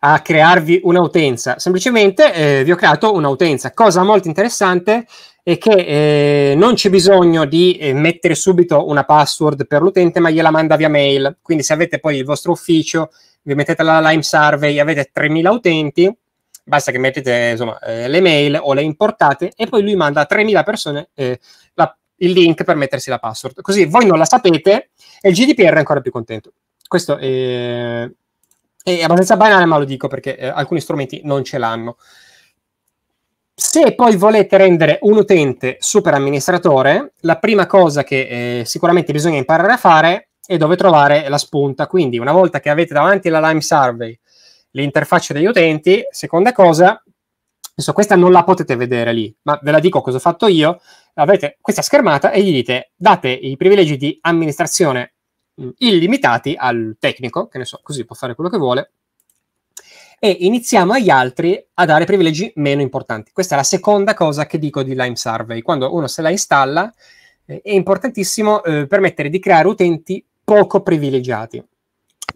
a crearvi un'utenza? Semplicemente eh, vi ho creato un'utenza. Cosa molto interessante e che eh, non c'è bisogno di eh, mettere subito una password per l'utente, ma gliela manda via mail. Quindi se avete poi il vostro ufficio, vi mettete la Lime Survey, avete 3.000 utenti, basta che mettete insomma, eh, le mail o le importate e poi lui manda a 3.000 persone eh, la, il link per mettersi la password. Così voi non la sapete e il GDPR è ancora più contento. Questo è, eh, è abbastanza banale, ma lo dico perché eh, alcuni strumenti non ce l'hanno. Se poi volete rendere un utente super amministratore, la prima cosa che eh, sicuramente bisogna imparare a fare è dove trovare la spunta. Quindi, una volta che avete davanti la Lime Survey l'interfaccia degli utenti, seconda cosa, adesso questa non la potete vedere lì, ma ve la dico cosa ho fatto io. Avete questa schermata e gli dite date i privilegi di amministrazione mm, illimitati al tecnico, che ne so, così può fare quello che vuole, e iniziamo agli altri a dare privilegi meno importanti. Questa è la seconda cosa che dico di Lime Survey. Quando uno se la installa eh, è importantissimo eh, permettere di creare utenti poco privilegiati.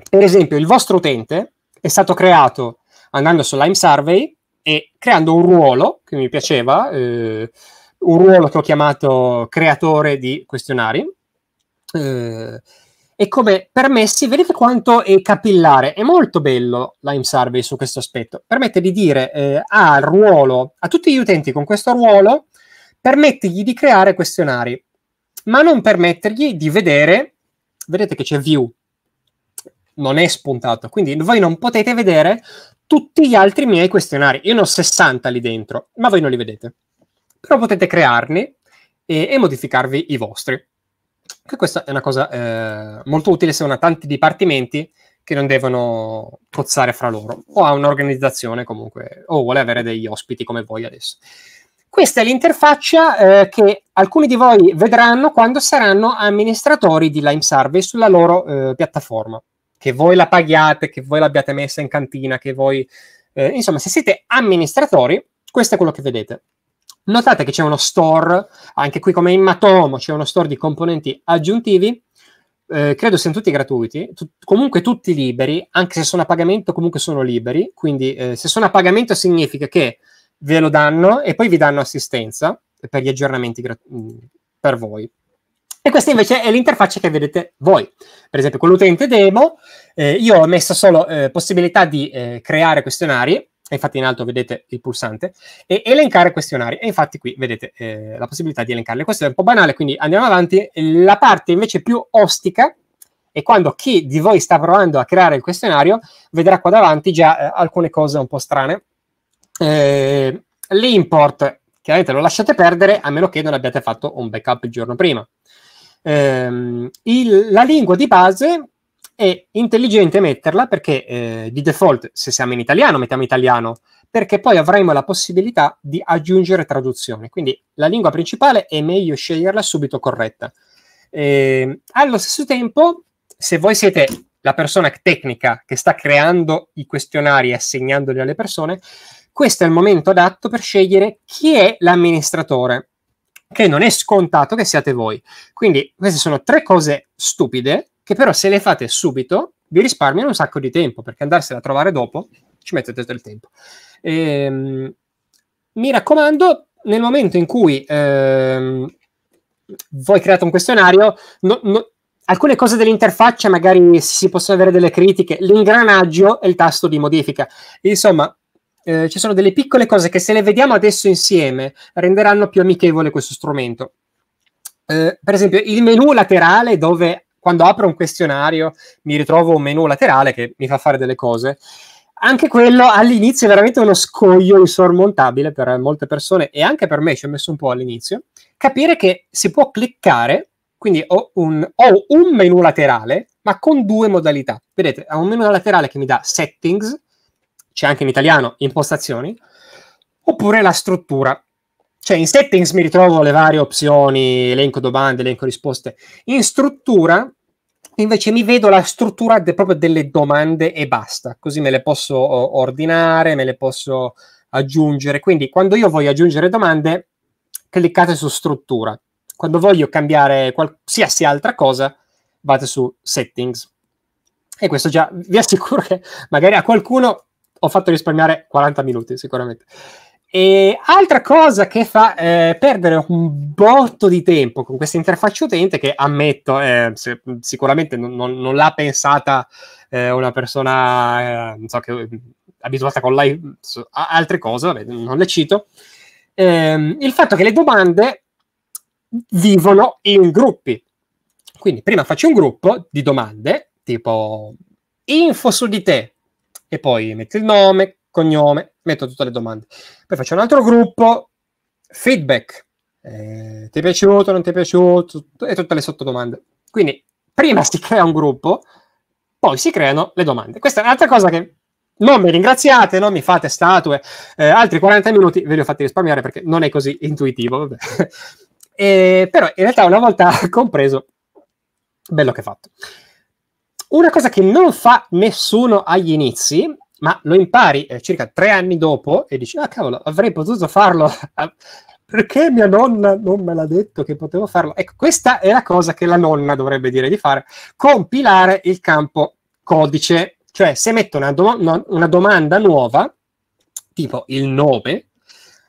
Per esempio, il vostro utente è stato creato andando su Lime Survey e creando un ruolo che mi piaceva, eh, un ruolo che ho chiamato creatore di questionari. Eh, e come permessi, vedete quanto è capillare, è molto bello Lime Survey su questo aspetto, permette di dire eh, al ruolo, a tutti gli utenti con questo ruolo, permettegli di creare questionari, ma non permettergli di vedere, vedete che c'è view, non è spuntato, quindi voi non potete vedere tutti gli altri miei questionari, io ne ho 60 lì dentro, ma voi non li vedete, però potete crearne e, eh, e modificarvi i vostri che questa è una cosa eh, molto utile se uno ha tanti dipartimenti che non devono cozzare fra loro, o ha un'organizzazione comunque, o vuole avere degli ospiti come voi adesso. Questa è l'interfaccia eh, che alcuni di voi vedranno quando saranno amministratori di Lime Survey sulla loro eh, piattaforma, che voi la paghiate, che voi l'abbiate messa in cantina, che voi... Eh, insomma, se siete amministratori, questo è quello che vedete. Notate che c'è uno store, anche qui come in Matomo c'è uno store di componenti aggiuntivi, eh, credo siano tutti gratuiti, tu- comunque tutti liberi, anche se sono a pagamento comunque sono liberi, quindi eh, se sono a pagamento significa che ve lo danno e poi vi danno assistenza per gli aggiornamenti gra- mm, per voi. E questa invece è l'interfaccia che vedete voi. Per esempio con l'utente demo eh, io ho messo solo eh, possibilità di eh, creare questionari, infatti in alto vedete il pulsante, e elencare questionari. E infatti qui vedete eh, la possibilità di elencarle. Questo è un po' banale, quindi andiamo avanti. La parte invece più ostica è quando chi di voi sta provando a creare il questionario vedrà qua davanti già eh, alcune cose un po' strane. Eh, l'import, chiaramente lo lasciate perdere a meno che non abbiate fatto un backup il giorno prima. Eh, il, la lingua di base è intelligente metterla perché eh, di default, se siamo in italiano, mettiamo italiano, perché poi avremo la possibilità di aggiungere traduzione. Quindi la lingua principale è meglio sceglierla subito corretta. Eh, allo stesso tempo, se voi siete la persona tecnica che sta creando i questionari e assegnandoli alle persone, questo è il momento adatto per scegliere chi è l'amministratore, che non è scontato che siate voi. Quindi queste sono tre cose stupide che però se le fate subito vi risparmiano un sacco di tempo, perché andarsela a trovare dopo ci mettete del tempo. Ehm, mi raccomando, nel momento in cui ehm, voi create un questionario, no, no, alcune cose dell'interfaccia magari si possono avere delle critiche, l'ingranaggio e il tasto di modifica. Insomma, eh, ci sono delle piccole cose che se le vediamo adesso insieme renderanno più amichevole questo strumento. Eh, per esempio, il menu laterale dove quando apro un questionario mi ritrovo un menu laterale che mi fa fare delle cose. Anche quello all'inizio è veramente uno scoglio insormontabile per molte persone e anche per me ci ho messo un po' all'inizio. Capire che si può cliccare, quindi ho un, ho un menu laterale, ma con due modalità. Vedete, ho un menu laterale che mi dà settings, c'è anche in italiano impostazioni, oppure la struttura. Cioè in settings mi ritrovo le varie opzioni, elenco domande, elenco risposte. In struttura invece mi vedo la struttura de, proprio delle domande e basta, così me le posso ordinare, me le posso aggiungere. Quindi quando io voglio aggiungere domande, cliccate su struttura. Quando voglio cambiare qualsiasi altra cosa, vado su settings. E questo già vi assicuro che magari a qualcuno ho fatto risparmiare 40 minuti sicuramente. E altra cosa che fa eh, perdere un botto di tempo con questa interfaccia utente, che ammetto, eh, se, sicuramente non, non, non, l'ha pensata eh, una persona eh, so, che, mm, abituata con live, so, altre cose, vabbè, non le cito, ehm, il fatto che le domande vivono in gruppi. Quindi prima faccio un gruppo di domande, tipo info su di te, e poi metti il nome, cognome, metto tutte le domande. Poi faccio un altro gruppo, feedback, eh, ti è piaciuto, non ti è piaciuto, e tutte le sottodomande. Quindi prima si crea un gruppo, poi si creano le domande. Questa è un'altra cosa che non mi ringraziate, non mi fate statue, eh, altri 40 minuti ve li ho fatti risparmiare perché non è così intuitivo. e, però in realtà una volta compreso, bello che fatto. Una cosa che non fa nessuno agli inizi ma lo impari eh, circa tre anni dopo e dici, ah cavolo, avrei potuto farlo, perché mia nonna non me l'ha detto che potevo farlo? Ecco, questa è la cosa che la nonna dovrebbe dire di fare, compilare il campo codice, cioè se metto una, do- una domanda nuova, tipo il nome,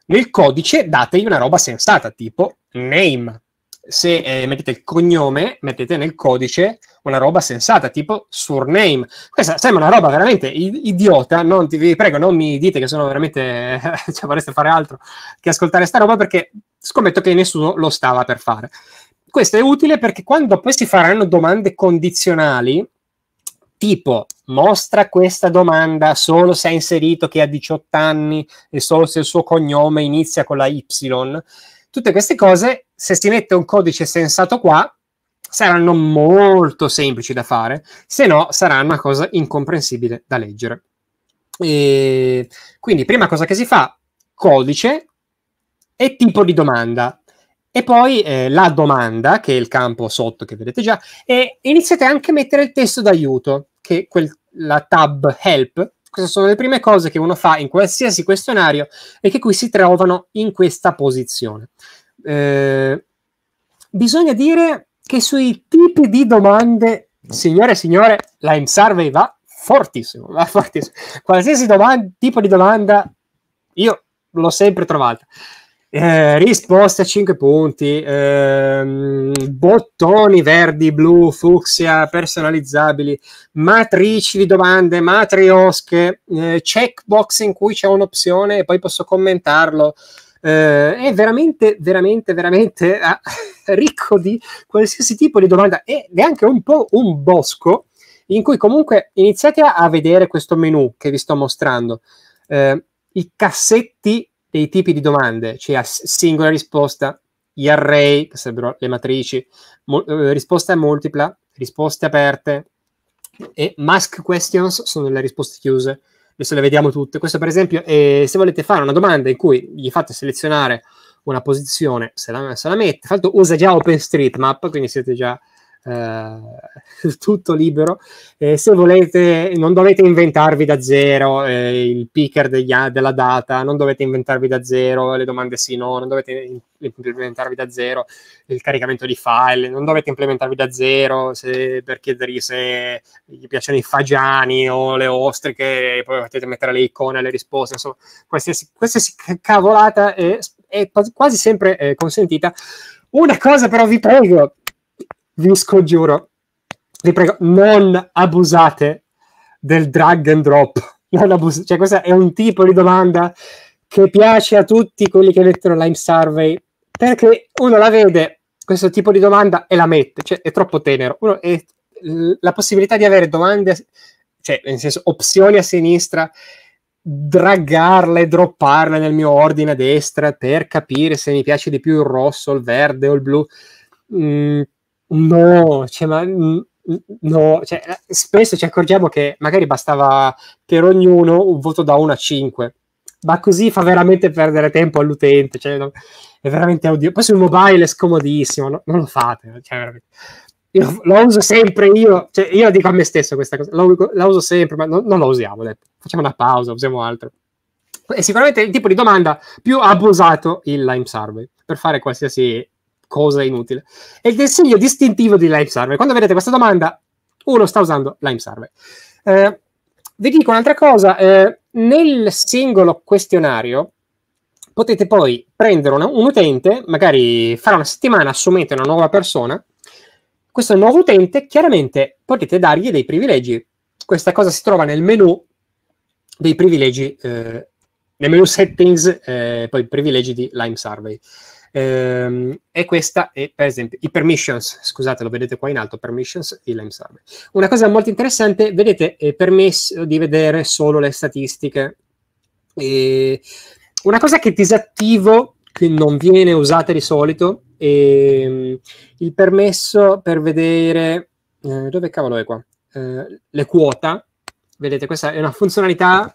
nel codice dategli una roba sensata, tipo name, se eh, mettete il cognome, mettete nel codice una roba sensata, tipo surname. Questa sembra una roba veramente idiota, non, ti, vi prego non mi dite che sono veramente, cioè vorreste fare altro che ascoltare sta roba perché scommetto che nessuno lo stava per fare. Questo è utile perché quando poi si faranno domande condizionali, tipo mostra questa domanda solo se ha inserito che ha 18 anni e solo se il suo cognome inizia con la Y, Tutte queste cose, se si mette un codice sensato qua, saranno molto semplici da fare, se no sarà una cosa incomprensibile da leggere. E quindi, prima cosa che si fa, codice e tipo di domanda. E poi eh, la domanda, che è il campo sotto che vedete già, e iniziate anche a mettere il testo d'aiuto, che quel, la tab help queste sono le prime cose che uno fa in qualsiasi questionario e che qui si trovano in questa posizione. Eh, bisogna dire che sui tipi di domande, signore e signore, la Survey va fortissimo, va fortissimo. Qualsiasi domanda, tipo di domanda, io l'ho sempre trovata. Eh, risposte a 5 punti, ehm, bottoni verdi, blu, fucsia, personalizzabili, matrici di domande, matriosche, eh, checkbox in cui c'è un'opzione e poi posso commentarlo. Eh, è veramente, veramente, veramente ah, ricco di qualsiasi tipo di domanda e è anche un po' un bosco in cui comunque iniziate a, vedere questo menu che vi sto mostrando. Eh, I cassetti dei tipi di domande, cioè a singola risposta, gli array, che sarebbero le matrici, mo- eh, risposta multipla, risposte aperte, e mask questions sono le risposte chiuse. Adesso le vediamo tutte. Questo, per esempio, è, eh, se volete fare una domanda in cui gli fate selezionare una posizione, se la, se la mette, fatto usa già OpenStreetMap, quindi siete già eh, tutto libero. Eh, se volete, non dovete inventarvi da zero eh, il picker degli, della data, non dovete inventarvi da zero le domande sì no, non dovete implementarvi da zero il caricamento di file, non dovete implementarvi da zero se, per chiedergli se gli piacciono i fagiani o le ostriche, e poi potete mettere le icone alle risposte, insomma, qualsiasi, qualsiasi cavolata è, è quasi sempre eh, consentita. Una cosa però vi prego, vi scongiuro, vi prego, non abusate del drag and drop. Non abus- cioè, questo è un tipo di domanda che piace a tutti quelli che mettono Lime Survey, perché uno la vede, questo tipo di domanda, e la mette, cioè è troppo tenero. Uno è, la possibilità di avere domande, cioè nel senso opzioni a sinistra, draggarle, dropparle nel mio ordine a destra per capire se mi piace di più il rosso, il verde o il blu. Mm, No, cioè, ma, mm, mm, no cioè, eh, spesso ci accorgiamo che magari bastava per ognuno un voto da 1 a 5, ma così fa veramente perdere tempo all'utente, cioè, no, è veramente audio. Poi sul mobile è scomodissimo, no, non lo fate. Cioè, Io, lo uso sempre io, cioè, io dico a me stesso questa cosa, lo, la uso sempre, ma no, non lo usiamo, dai. facciamo una pausa, usiamo altro. È sicuramente il tipo di domanda più abusato il Lime Survey per fare qualsiasi cosa inutile. È il segno distintivo di Lime Survey. Quando vedete questa domanda, uno sta usando Lime Survey. Eh, vi dico un'altra cosa, eh, nel singolo questionario potete poi prendere una, un utente, magari fra una settimana assumete una nuova persona, questo nuovo utente chiaramente potete dargli dei privilegi. Questa cosa si trova nel menu dei privilegi, eh, nel menu settings, eh, poi privilegi di Lime Survey. Ehm, e questa è, per esempio, i permissions, scusate, lo vedete qua in alto, permissions, e lime server. Una cosa molto interessante, vedete, è permesso di vedere solo le statistiche. E una cosa che disattivo, che non viene usata di solito, è mm, il permesso per vedere... Eh, dove cavolo è qua? Eh, le quota. Vedete, questa è una funzionalità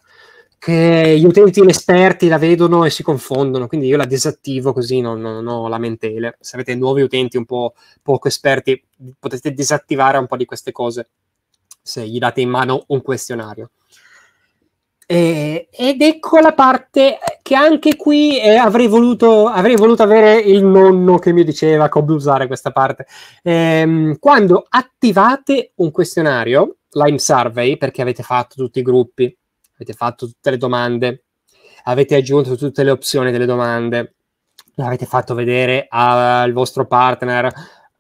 che gli utenti inesperti la vedono e si confondono, quindi io la disattivo così non, non ho lamentele. Se avete nuovi utenti un po' poco esperti, potete disattivare un po' di queste cose se gli date in mano un questionario. Eh, ed ecco la parte che anche qui eh, avrei, voluto, avrei, voluto, avere il nonno che mi diceva come usare questa parte. Eh, quando attivate un questionario, Lime Survey, perché avete fatto tutti i gruppi, avete fatto tutte le domande, avete aggiunto tutte le opzioni delle domande, l'avete fatto vedere al vostro partner,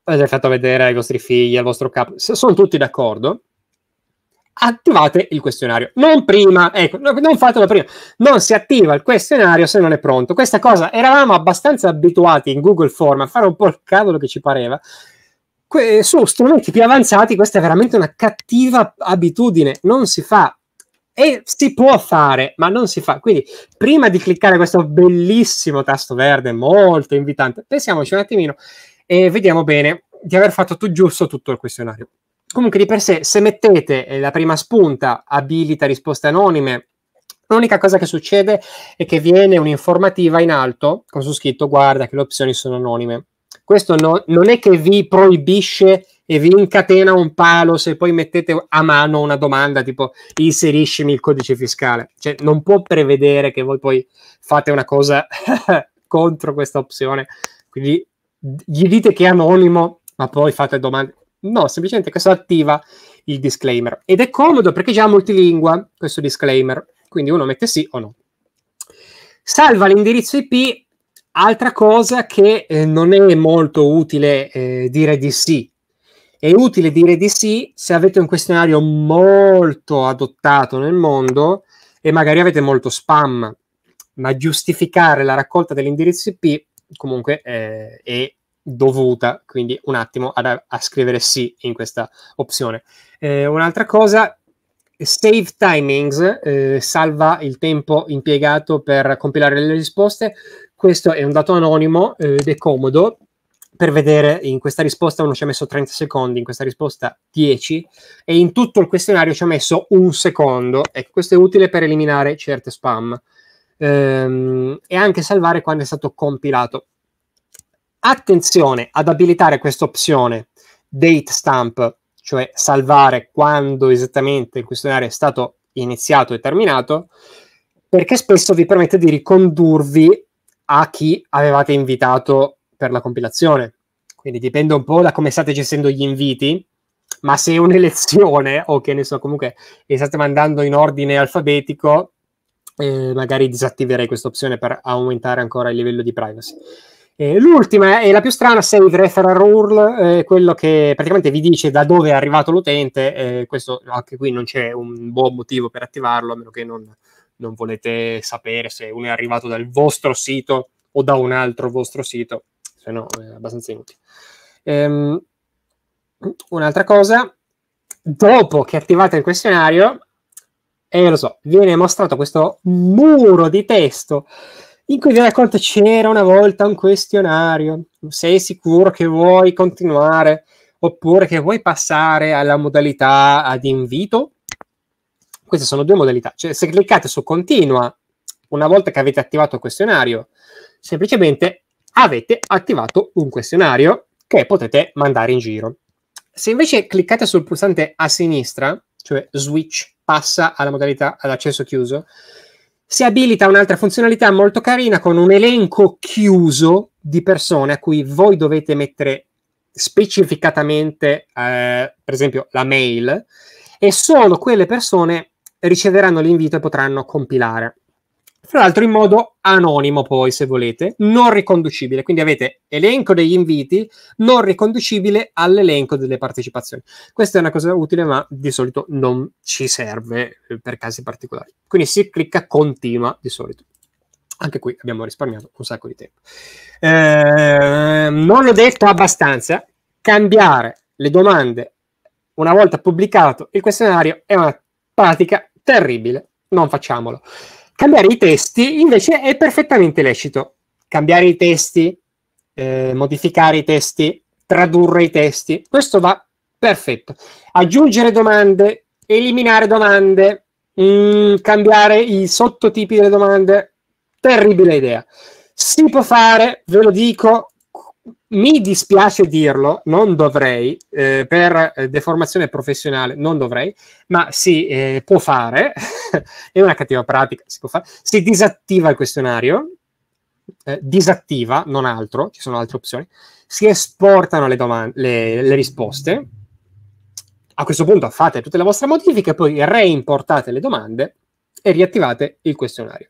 l'avete fatto vedere ai vostri figli, al vostro capo, se sono tutti d'accordo, attivate il questionario. Non prima, ecco, non fatelo prima. Non si attiva il questionario se non è pronto. Questa cosa eravamo abbastanza abituati in Google Form a fare un po' il cavolo che ci pareva. su strumenti più avanzati questa è veramente una cattiva abitudine, non si fa. E si può fare, ma non si fa. Quindi, prima di cliccare questo bellissimo tasto verde, molto invitante, pensiamoci un attimino e vediamo bene di aver fatto tu giusto tutto il questionario. Comunque, di per sé, se mettete eh, la prima spunta, abilita risposte anonime, l'unica cosa che succede è che viene un'informativa in alto con su scritto guarda che le opzioni sono anonime. Questo no, non è che vi proibisce e vi incatena un palo se poi mettete a mano una domanda tipo inseriscimi il codice fiscale. Cioè, non può prevedere che voi poi fate una cosa contro questa opzione. Quindi gli dite che è anonimo, ma poi fate domande. No, semplicemente questo attiva il disclaimer. Ed è comodo perché già multilingua questo disclaimer. Quindi uno mette sì o no. Salva l'indirizzo IP Altra cosa che eh, non è molto utile eh, dire di sì è utile dire di sì se avete un questionario molto adottato nel mondo e magari avete molto spam, ma giustificare la raccolta dell'indirizzo IP comunque eh, è dovuta, quindi un attimo a, a scrivere sì in questa opzione. Eh, un'altra cosa, save timings, eh, salva il tempo impiegato per compilare le risposte, questo è un dato anonimo eh, ed è comodo, per vedere in questa risposta uno ci ha messo 30 secondi, in questa risposta 10 e in tutto il questionario ci ha messo un secondo. Ecco, questo è utile per eliminare certe spam ehm, e anche salvare quando è stato compilato. Attenzione ad abilitare questa opzione date stamp, cioè salvare quando esattamente il questionario è stato iniziato e terminato, perché spesso vi permette di ricondurvi a chi avevate invitato per la compilazione. Quindi dipende un po' da come state gestendo gli inviti, ma se è un'elezione o che ne so, comunque le state mandando in ordine alfabetico, eh, magari disattiverei questa opzione per aumentare ancora il livello di privacy. l'ultima e la più strana, Save Referral Rule, eh, quello che praticamente vi dice da dove è arrivato l'utente, questo anche qui non c'è un buon motivo per attivarlo, a meno che non, non volete sapere se uno è arrivato dal vostro sito o da un altro vostro sito se no è eh, abbastanza inutile. Ehm, un'altra cosa, dopo che attivate il questionario, e eh, lo so, viene mostrato questo muro di testo in cui vi racconta c'era una volta un questionario, sei sicuro che vuoi continuare oppure che vuoi passare alla modalità ad invito? Queste sono due modalità, cioè se cliccate su continua una volta che avete attivato il questionario, semplicemente avete attivato un questionario che potete mandare in giro. Se invece cliccate sul pulsante a sinistra, cioè switch passa alla modalità ad accesso chiuso, si abilita un'altra funzionalità molto carina con un elenco chiuso di persone a cui voi dovete mettere specificatamente, eh, per esempio, la mail, e solo quelle persone riceveranno l'invito e potranno compilare. Fra l'altro in modo anonimo poi, se volete, non riconducibile. Quindi avete elenco degli inviti non riconducibile all'elenco delle partecipazioni. Questa è una cosa utile, ma di solito non ci serve eh, per casi particolari. Quindi si clicca continua di solito. Anche qui abbiamo risparmiato un sacco di tempo. Eh, non l'ho detto abbastanza. Cambiare le domande una volta pubblicato il questionario è una pratica terribile. Non facciamolo. Cambiare i testi invece è perfettamente lecito. Cambiare i testi, eh, modificare i testi, tradurre i testi, questo va perfetto. Aggiungere domande, eliminare domande, mh, mm, cambiare i sottotipi delle domande, terribile idea. Si può fare, ve lo dico, mi dispiace dirlo, non dovrei, eh, per eh, deformazione professionale non dovrei, ma si eh, può fare, è una cattiva pratica, si può fare, si disattiva il questionario, eh, disattiva, non altro, ci sono altre opzioni, si esportano le, domande, le, le risposte, a questo punto fate tutte le vostre modifiche, poi reimportate le domande e riattivate il questionario.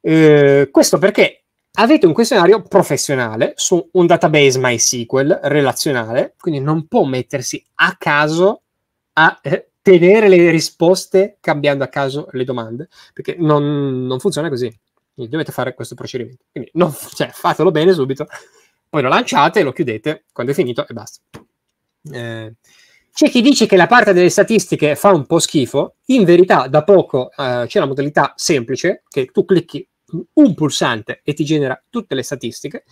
Eh, questo perché avete un questionario professionale su un database MySQL relazionale, quindi non può mettersi a caso a eh, tenere le risposte cambiando a caso le domande, perché non, non funziona così. Quindi dovete fare questo procedimento. Quindi non, cioè, fatelo bene subito, poi lo lanciate, lo chiudete quando è finito e basta. Eh, c'è chi dice che la parte delle statistiche fa un po' schifo, in verità da poco eh, c'è la modalità semplice, che tu clicchi un pulsante e ti genera tutte le statistiche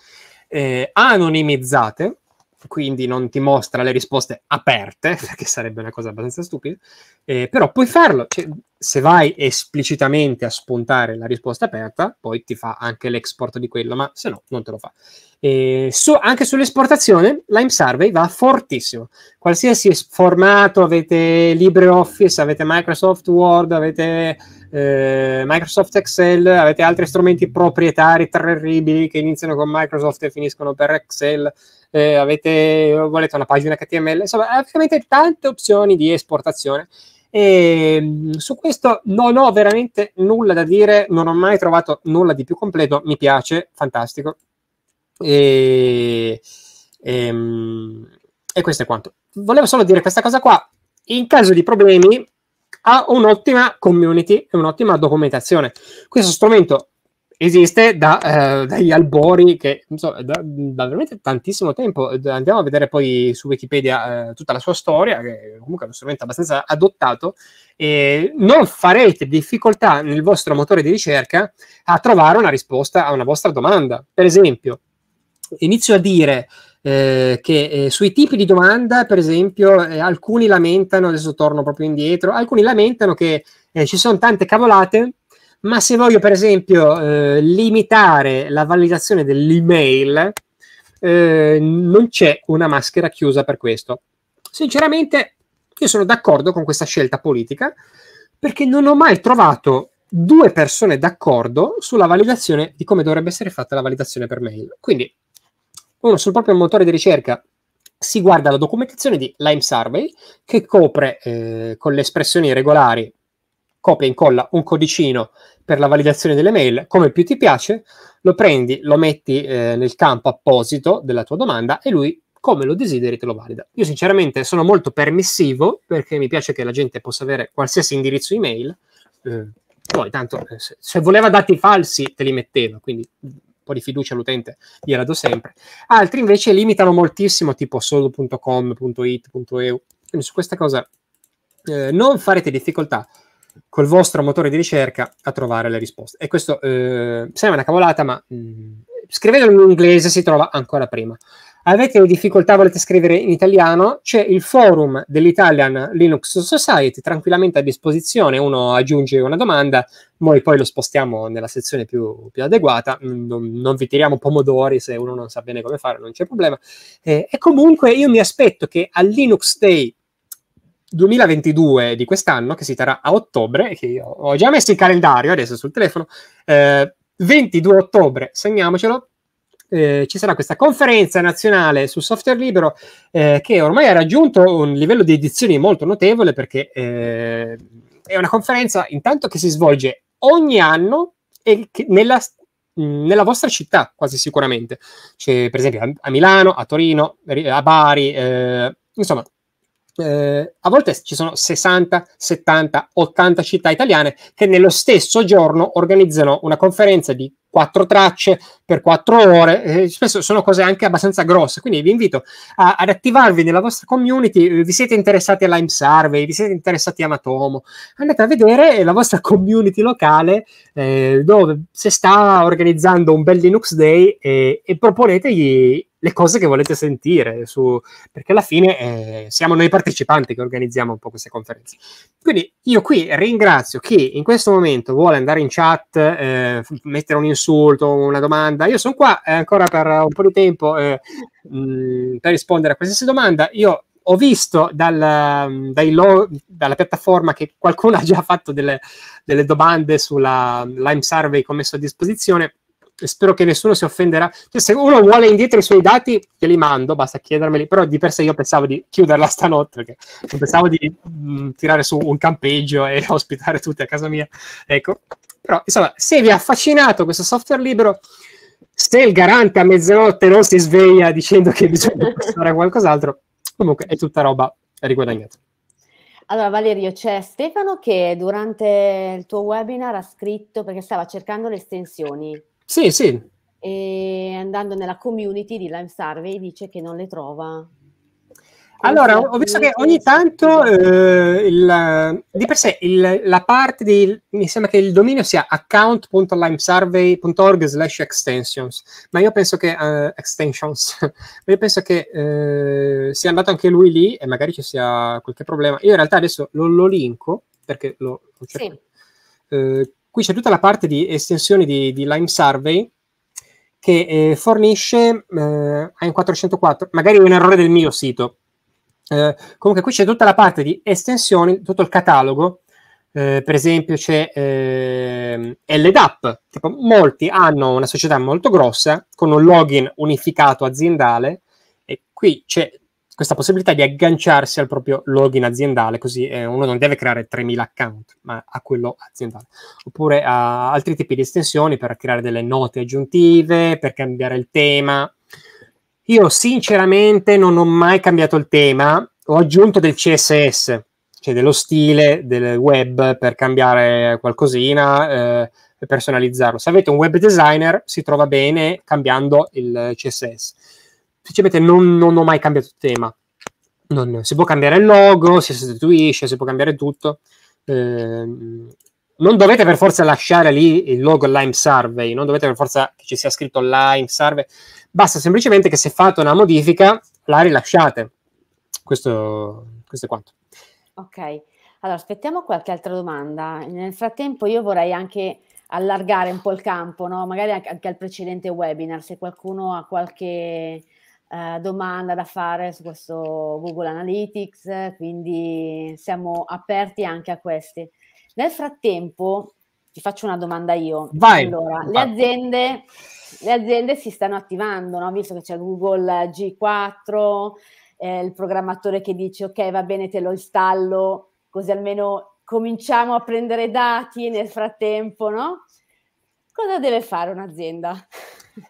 eh, anonimizzate, quindi non ti mostra le risposte aperte, perché sarebbe una cosa abbastanza stupida, eh, però puoi farlo. Cioè, se vai esplicitamente a spuntare la risposta aperta, poi ti fa anche l'export di quello, ma se no non te lo fa. Eh, so, anche sull'esportazione, Lime Survey va fortissimo. Qualsiasi formato avete LibreOffice, avete Microsoft Word, avete eh, Microsoft Excel, avete altri strumenti proprietari terribili che iniziano con Microsoft e finiscono per Excel, eh, avete, volete una pagina HTML, insomma, praticamente tante opzioni di esportazione. E ehm, su questo non ho veramente nulla da dire, non ho mai trovato nulla di più completo, mi piace, fantastico. E, e, ehm, e questo è quanto. Volevo solo dire questa cosa qua, in caso di problemi, ha un'ottima community e un'ottima documentazione. Questo strumento esiste da, eh, dagli albori che insomma, da, da, veramente tantissimo tempo. Eh, andiamo a vedere poi su Wikipedia eh, tutta la sua storia, che comunque è uno strumento abbastanza adottato. E non farete difficoltà nel vostro motore di ricerca a trovare una risposta a una vostra domanda. Per esempio, inizio a dire eh, che eh, sui tipi di domanda, per esempio, eh, alcuni lamentano, adesso torno proprio indietro, alcuni lamentano che eh, ci sono tante cavolate, ma se voglio, per esempio, eh, limitare la validazione dell'email, non c'è una maschera chiusa per questo. Sinceramente, io sono d'accordo con questa scelta politica perché non ho mai trovato due persone d'accordo sulla validazione di come dovrebbe essere fatta la validazione per mail. Quindi uno sul proprio motore di ricerca si guarda la documentazione di Lime Survey che copre eh, con le espressioni regolari copia e incolla un codicino per la validazione delle mail, come più ti piace, lo prendi, lo metti eh, nel campo apposito della tua domanda e lui, come lo desideri, te lo valida. Io sinceramente sono molto permissivo perché mi piace che la gente possa avere qualsiasi indirizzo email, eh, poi tanto eh, se, voleva dati falsi te li metteva, quindi po' di fiducia all'utente gliela do sempre. Altri invece limitano moltissimo, tipo solo.com.it.eu. Quindi su questa cosa eh, non farete difficoltà col vostro motore di ricerca a trovare le risposte. E questo eh, sembra una cavolata, ma mh, mm, scrivendo in inglese si trova ancora prima. Avete difficoltà, volete scrivere in italiano? C'è il forum dell'Italian Linux Society tranquillamente a disposizione, uno aggiunge una domanda, noi poi lo spostiamo nella sezione più, più adeguata, mm, non, non, vi tiriamo pomodori se uno non sa bene come fare, non c'è problema. Eh, e comunque io mi aspetto che al Linux Day 2022 di quest'anno, che si terrà a ottobre, che io ho già messo in calendario adesso sul telefono, eh, 22 ottobre, segniamocelo, eh, ci sarà questa conferenza nazionale sul software libero eh, che ormai ha raggiunto un livello di edizioni molto notevole perché eh, è una conferenza intanto che si svolge ogni anno e nella, nella vostra città quasi sicuramente. C'è per esempio a, a Milano, a Torino, a Bari, eh, insomma eh, a volte ci sono 60, 70, 80 città italiane che nello stesso giorno organizzano una conferenza di quattro tracce per quattro ore, eh, spesso sono cose anche abbastanza grosse, quindi vi invito a, ad attivarvi nella vostra community, eh, vi siete interessati a Lime Survey, vi siete interessati a Matomo, andate a vedere la vostra community locale eh, dove si sta organizzando un bel Linux Day e, e proponetegli le cose che volete sentire, su, perché alla fine eh, siamo noi partecipanti che organizziamo un po' queste conferenze. Quindi io qui ringrazio chi in questo momento vuole andare in chat, eh, mettere un insulto, una domanda. Io sono qua eh, ancora per un po' di tempo mh, eh, mm, per rispondere a qualsiasi domanda. Io ho visto dal, lo, dalla piattaforma che qualcuno ha già fatto delle, delle domande sulla Lime Survey che ho messo a disposizione spero che nessuno si offenderà. Cioè, se uno vuole indietro i suoi dati, te li mando, basta chiedermeli. Però di per sé io pensavo di chiuderla stanotte, perché pensavo di mh, mm, tirare su un campeggio e ospitare tutti a casa mia. Ecco, però insomma, se vi ha affascinato questo software libero, se il garante a mezzanotte non si sveglia dicendo che bisogna fare qualcos'altro, comunque è tutta roba riguadagnata. Allora Valerio, c'è Stefano che durante il tuo webinar ha scritto perché stava cercando le estensioni sì, sì. E andando nella community di Lime Survey dice che non le trova. Allora, ho visto che ogni tanto eh, il, di per sé il, la parte di, mi sembra che il dominio sia account.limesurvey.org slash extensions, ma io penso che, uh, extensions, ma io penso che eh, sia andato anche lui lì e magari ci sia qualche problema. Io in realtà adesso lo, lo linko perché lo, Sì. Eh, Qui c'è tutta la parte di estensioni di, di Lime Survey che eh, fornisce eh, in 404, magari è un errore del mio sito. Eh, comunque qui c'è tutta la parte di estensioni, tutto il catalogo. Eh, per esempio c'è ehm, LDAP, tipo, molti hanno una società molto grossa con un login unificato aziendale e qui c'è questa possibilità di agganciarsi al proprio login aziendale, così eh, uno non deve creare 3.000 account, ma a quello aziendale. Oppure a altri tipi di estensioni per creare delle note aggiuntive, per cambiare il tema. Io sinceramente non ho mai cambiato il tema, ho aggiunto del CSS, cioè dello stile del web per cambiare qualcosina. Eh, personalizzarlo. Se avete un web designer si trova bene cambiando il CSS semplicemente non, non ho mai cambiato tema. Non, si può cambiare il logo, si sostituisce, si può cambiare tutto. Eh, non dovete per forza lasciare lì il logo Lime Survey, non dovete per forza che ci sia scritto Lime Survey, basta semplicemente che se fate una modifica la rilasciate. Questo, questo è quanto. Ok, allora aspettiamo qualche altra domanda. Nel frattempo io vorrei anche allargare un po' il campo, no? magari anche al precedente webinar, se qualcuno ha qualche eh, domanda da fare su questo Google Analytics, quindi siamo aperti anche a questi. Nel frattempo, ti faccio una domanda io. Vai, allora, le aziende, le aziende, si stanno attivando, no? visto che c'è Google G4, eh, il programmatore che dice ok va bene te lo installo, così almeno cominciamo a prendere dati nel frattempo, no? Cosa deve fare un'azienda?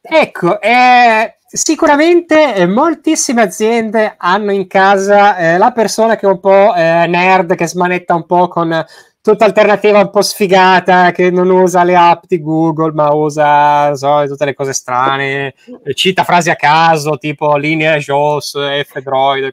Ecco, eh, sicuramente eh, moltissime aziende hanno in casa eh, la persona che è un po' eh, nerd, che smanetta un po' con tutta alternativa un po' sfigata, che non usa le app di Google, ma usa so, tutte le cose strane, eh, cita frasi a caso, tipo linea JOS, F-Droid,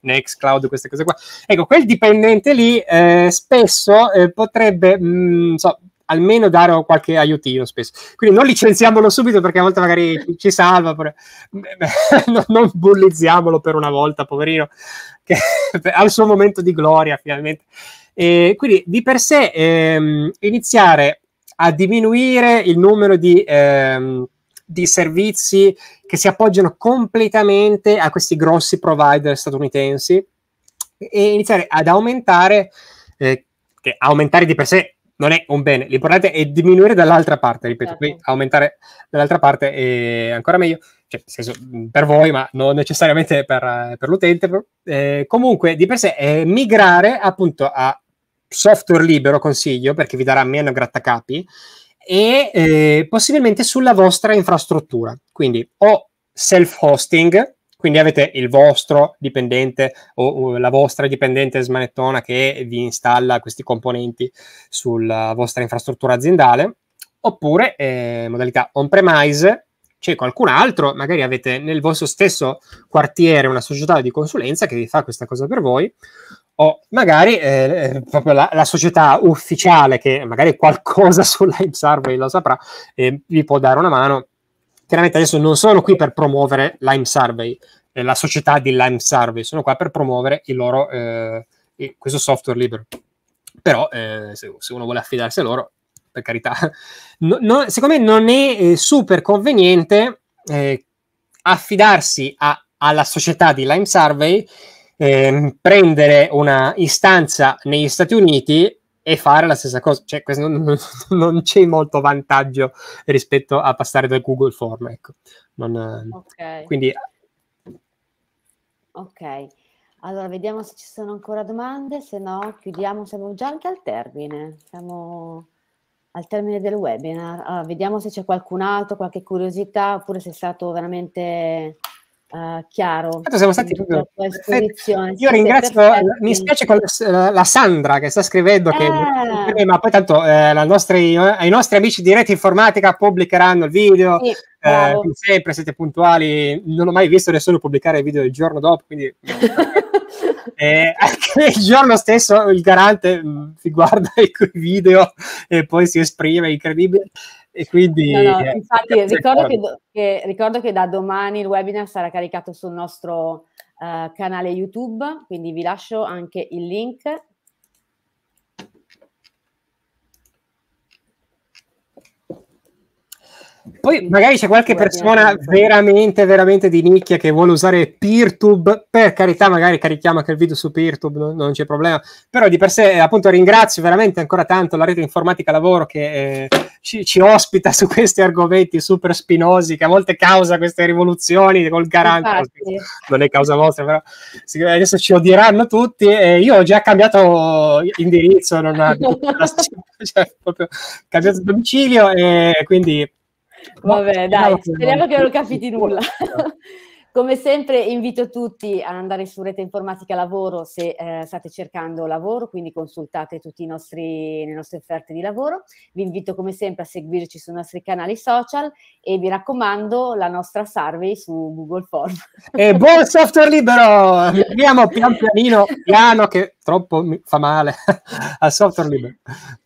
Nextcloud, queste cose qua. Ecco, quel dipendente lì spesso potrebbe... Mh, mm, so, almeno dare qualche aiutino spesso. Quindi non licenziamolo subito perché a volte magari ci salva, però... non bullizziamolo per una volta, poverino, che ha il suo momento di gloria finalmente. E quindi di per sé ehm, iniziare a diminuire il numero di, ehm, di, servizi che si appoggiano completamente a questi grossi provider statunitensi e iniziare ad aumentare, eh, che aumentare di per sé non è un bene, l'importante è diminuire dall'altra parte, ripeto, certo. qui aumentare dall'altra parte è ancora meglio, cioè, senso, per voi, ma non necessariamente per, eh, per l'utente. Eh, comunque, di per sé, è migrare appunto a software libero, consiglio, perché vi darà meno grattacapi, e eh, possibilmente sulla vostra infrastruttura. Quindi o self-hosting, quindi avete il vostro dipendente o, o, la vostra dipendente smanettona che vi installa questi componenti sulla vostra infrastruttura aziendale, oppure eh, modalità on-premise c'è qualcun altro, magari avete nel vostro stesso quartiere una società di consulenza che vi fa questa cosa per voi, o magari eh, eh proprio la, la, società ufficiale che magari qualcosa sulla Hype Survey lo saprà e vi può dare una mano chiaramente adesso non sono qui per promuovere Lime Survey, eh, la società di Lime Survey, sono qua per promuovere loro, eh, questo software libero. Però eh, se, se, uno vuole affidarsi a loro, per carità, no, no, secondo me non è eh, super conveniente eh, affidarsi a, alla società di Lime Survey, ehm, prendere una istanza negli Stati Uniti e fare la stessa cosa. Cioè, questo non, non, c'è molto vantaggio rispetto a passare dal Google Form. Ecco. Non, okay. Quindi... ok. Allora, vediamo se ci sono ancora domande, se no chiudiamo, siamo già anche al termine, siamo al termine del webinar. Allora, vediamo se c'è qualcun altro, qualche curiosità, oppure se è stato veramente eh, chiaro. Certo, siamo stati proprio Io ringrazio, mi spiace con la, eh, la, Sandra che sta scrivendo, eh. che, ma poi tanto eh, nostri, eh, i nostri amici di Rete Informatica pubblicheranno il video. Sì. Eh, sempre siete puntuali, non ho mai visto nessuno pubblicare il video il giorno dopo, quindi eh, anche il giorno stesso il garante mh, mm, si guarda i video e poi si esprime, incredibile. E quindi... No, no, infatti ricordo, che, che, ricordo che, da domani il webinar sarà caricato sul nostro uh, canale YouTube, quindi vi lascio anche il link Poi magari c'è qualche persona veramente, veramente di nicchia che vuole usare PeerTube, per carità magari carichiamo anche il video su PeerTube, non, non c'è problema, però di per sé appunto ringrazio veramente ancora tanto la rete informatica lavoro che eh, ci, ci, ospita su questi argomenti super spinosi che a volte causa queste rivoluzioni col garante, non è causa vostra però adesso ci odieranno tutti e io ho già cambiato indirizzo, non ho cioè, cambiato domicilio e quindi Vabbè, dai, speriamo che non capiti nulla. Come sempre invito tutti ad andare su Rete Informatica Lavoro se eh, state cercando lavoro, quindi consultate tutte le nostre offerte di lavoro. Vi invito come sempre a seguirci sui nostri canali social e mi raccomando la nostra survey su Google Form. E buon software libero! Andiamo pian pianino, piano che troppo fa male al software libero.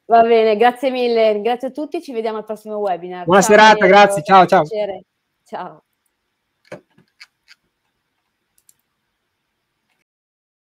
Va bene, grazie mille, ringrazio tutti, ci vediamo al prossimo webinar. Buona ciao, serata, grazie, ciao ciao. Ciao.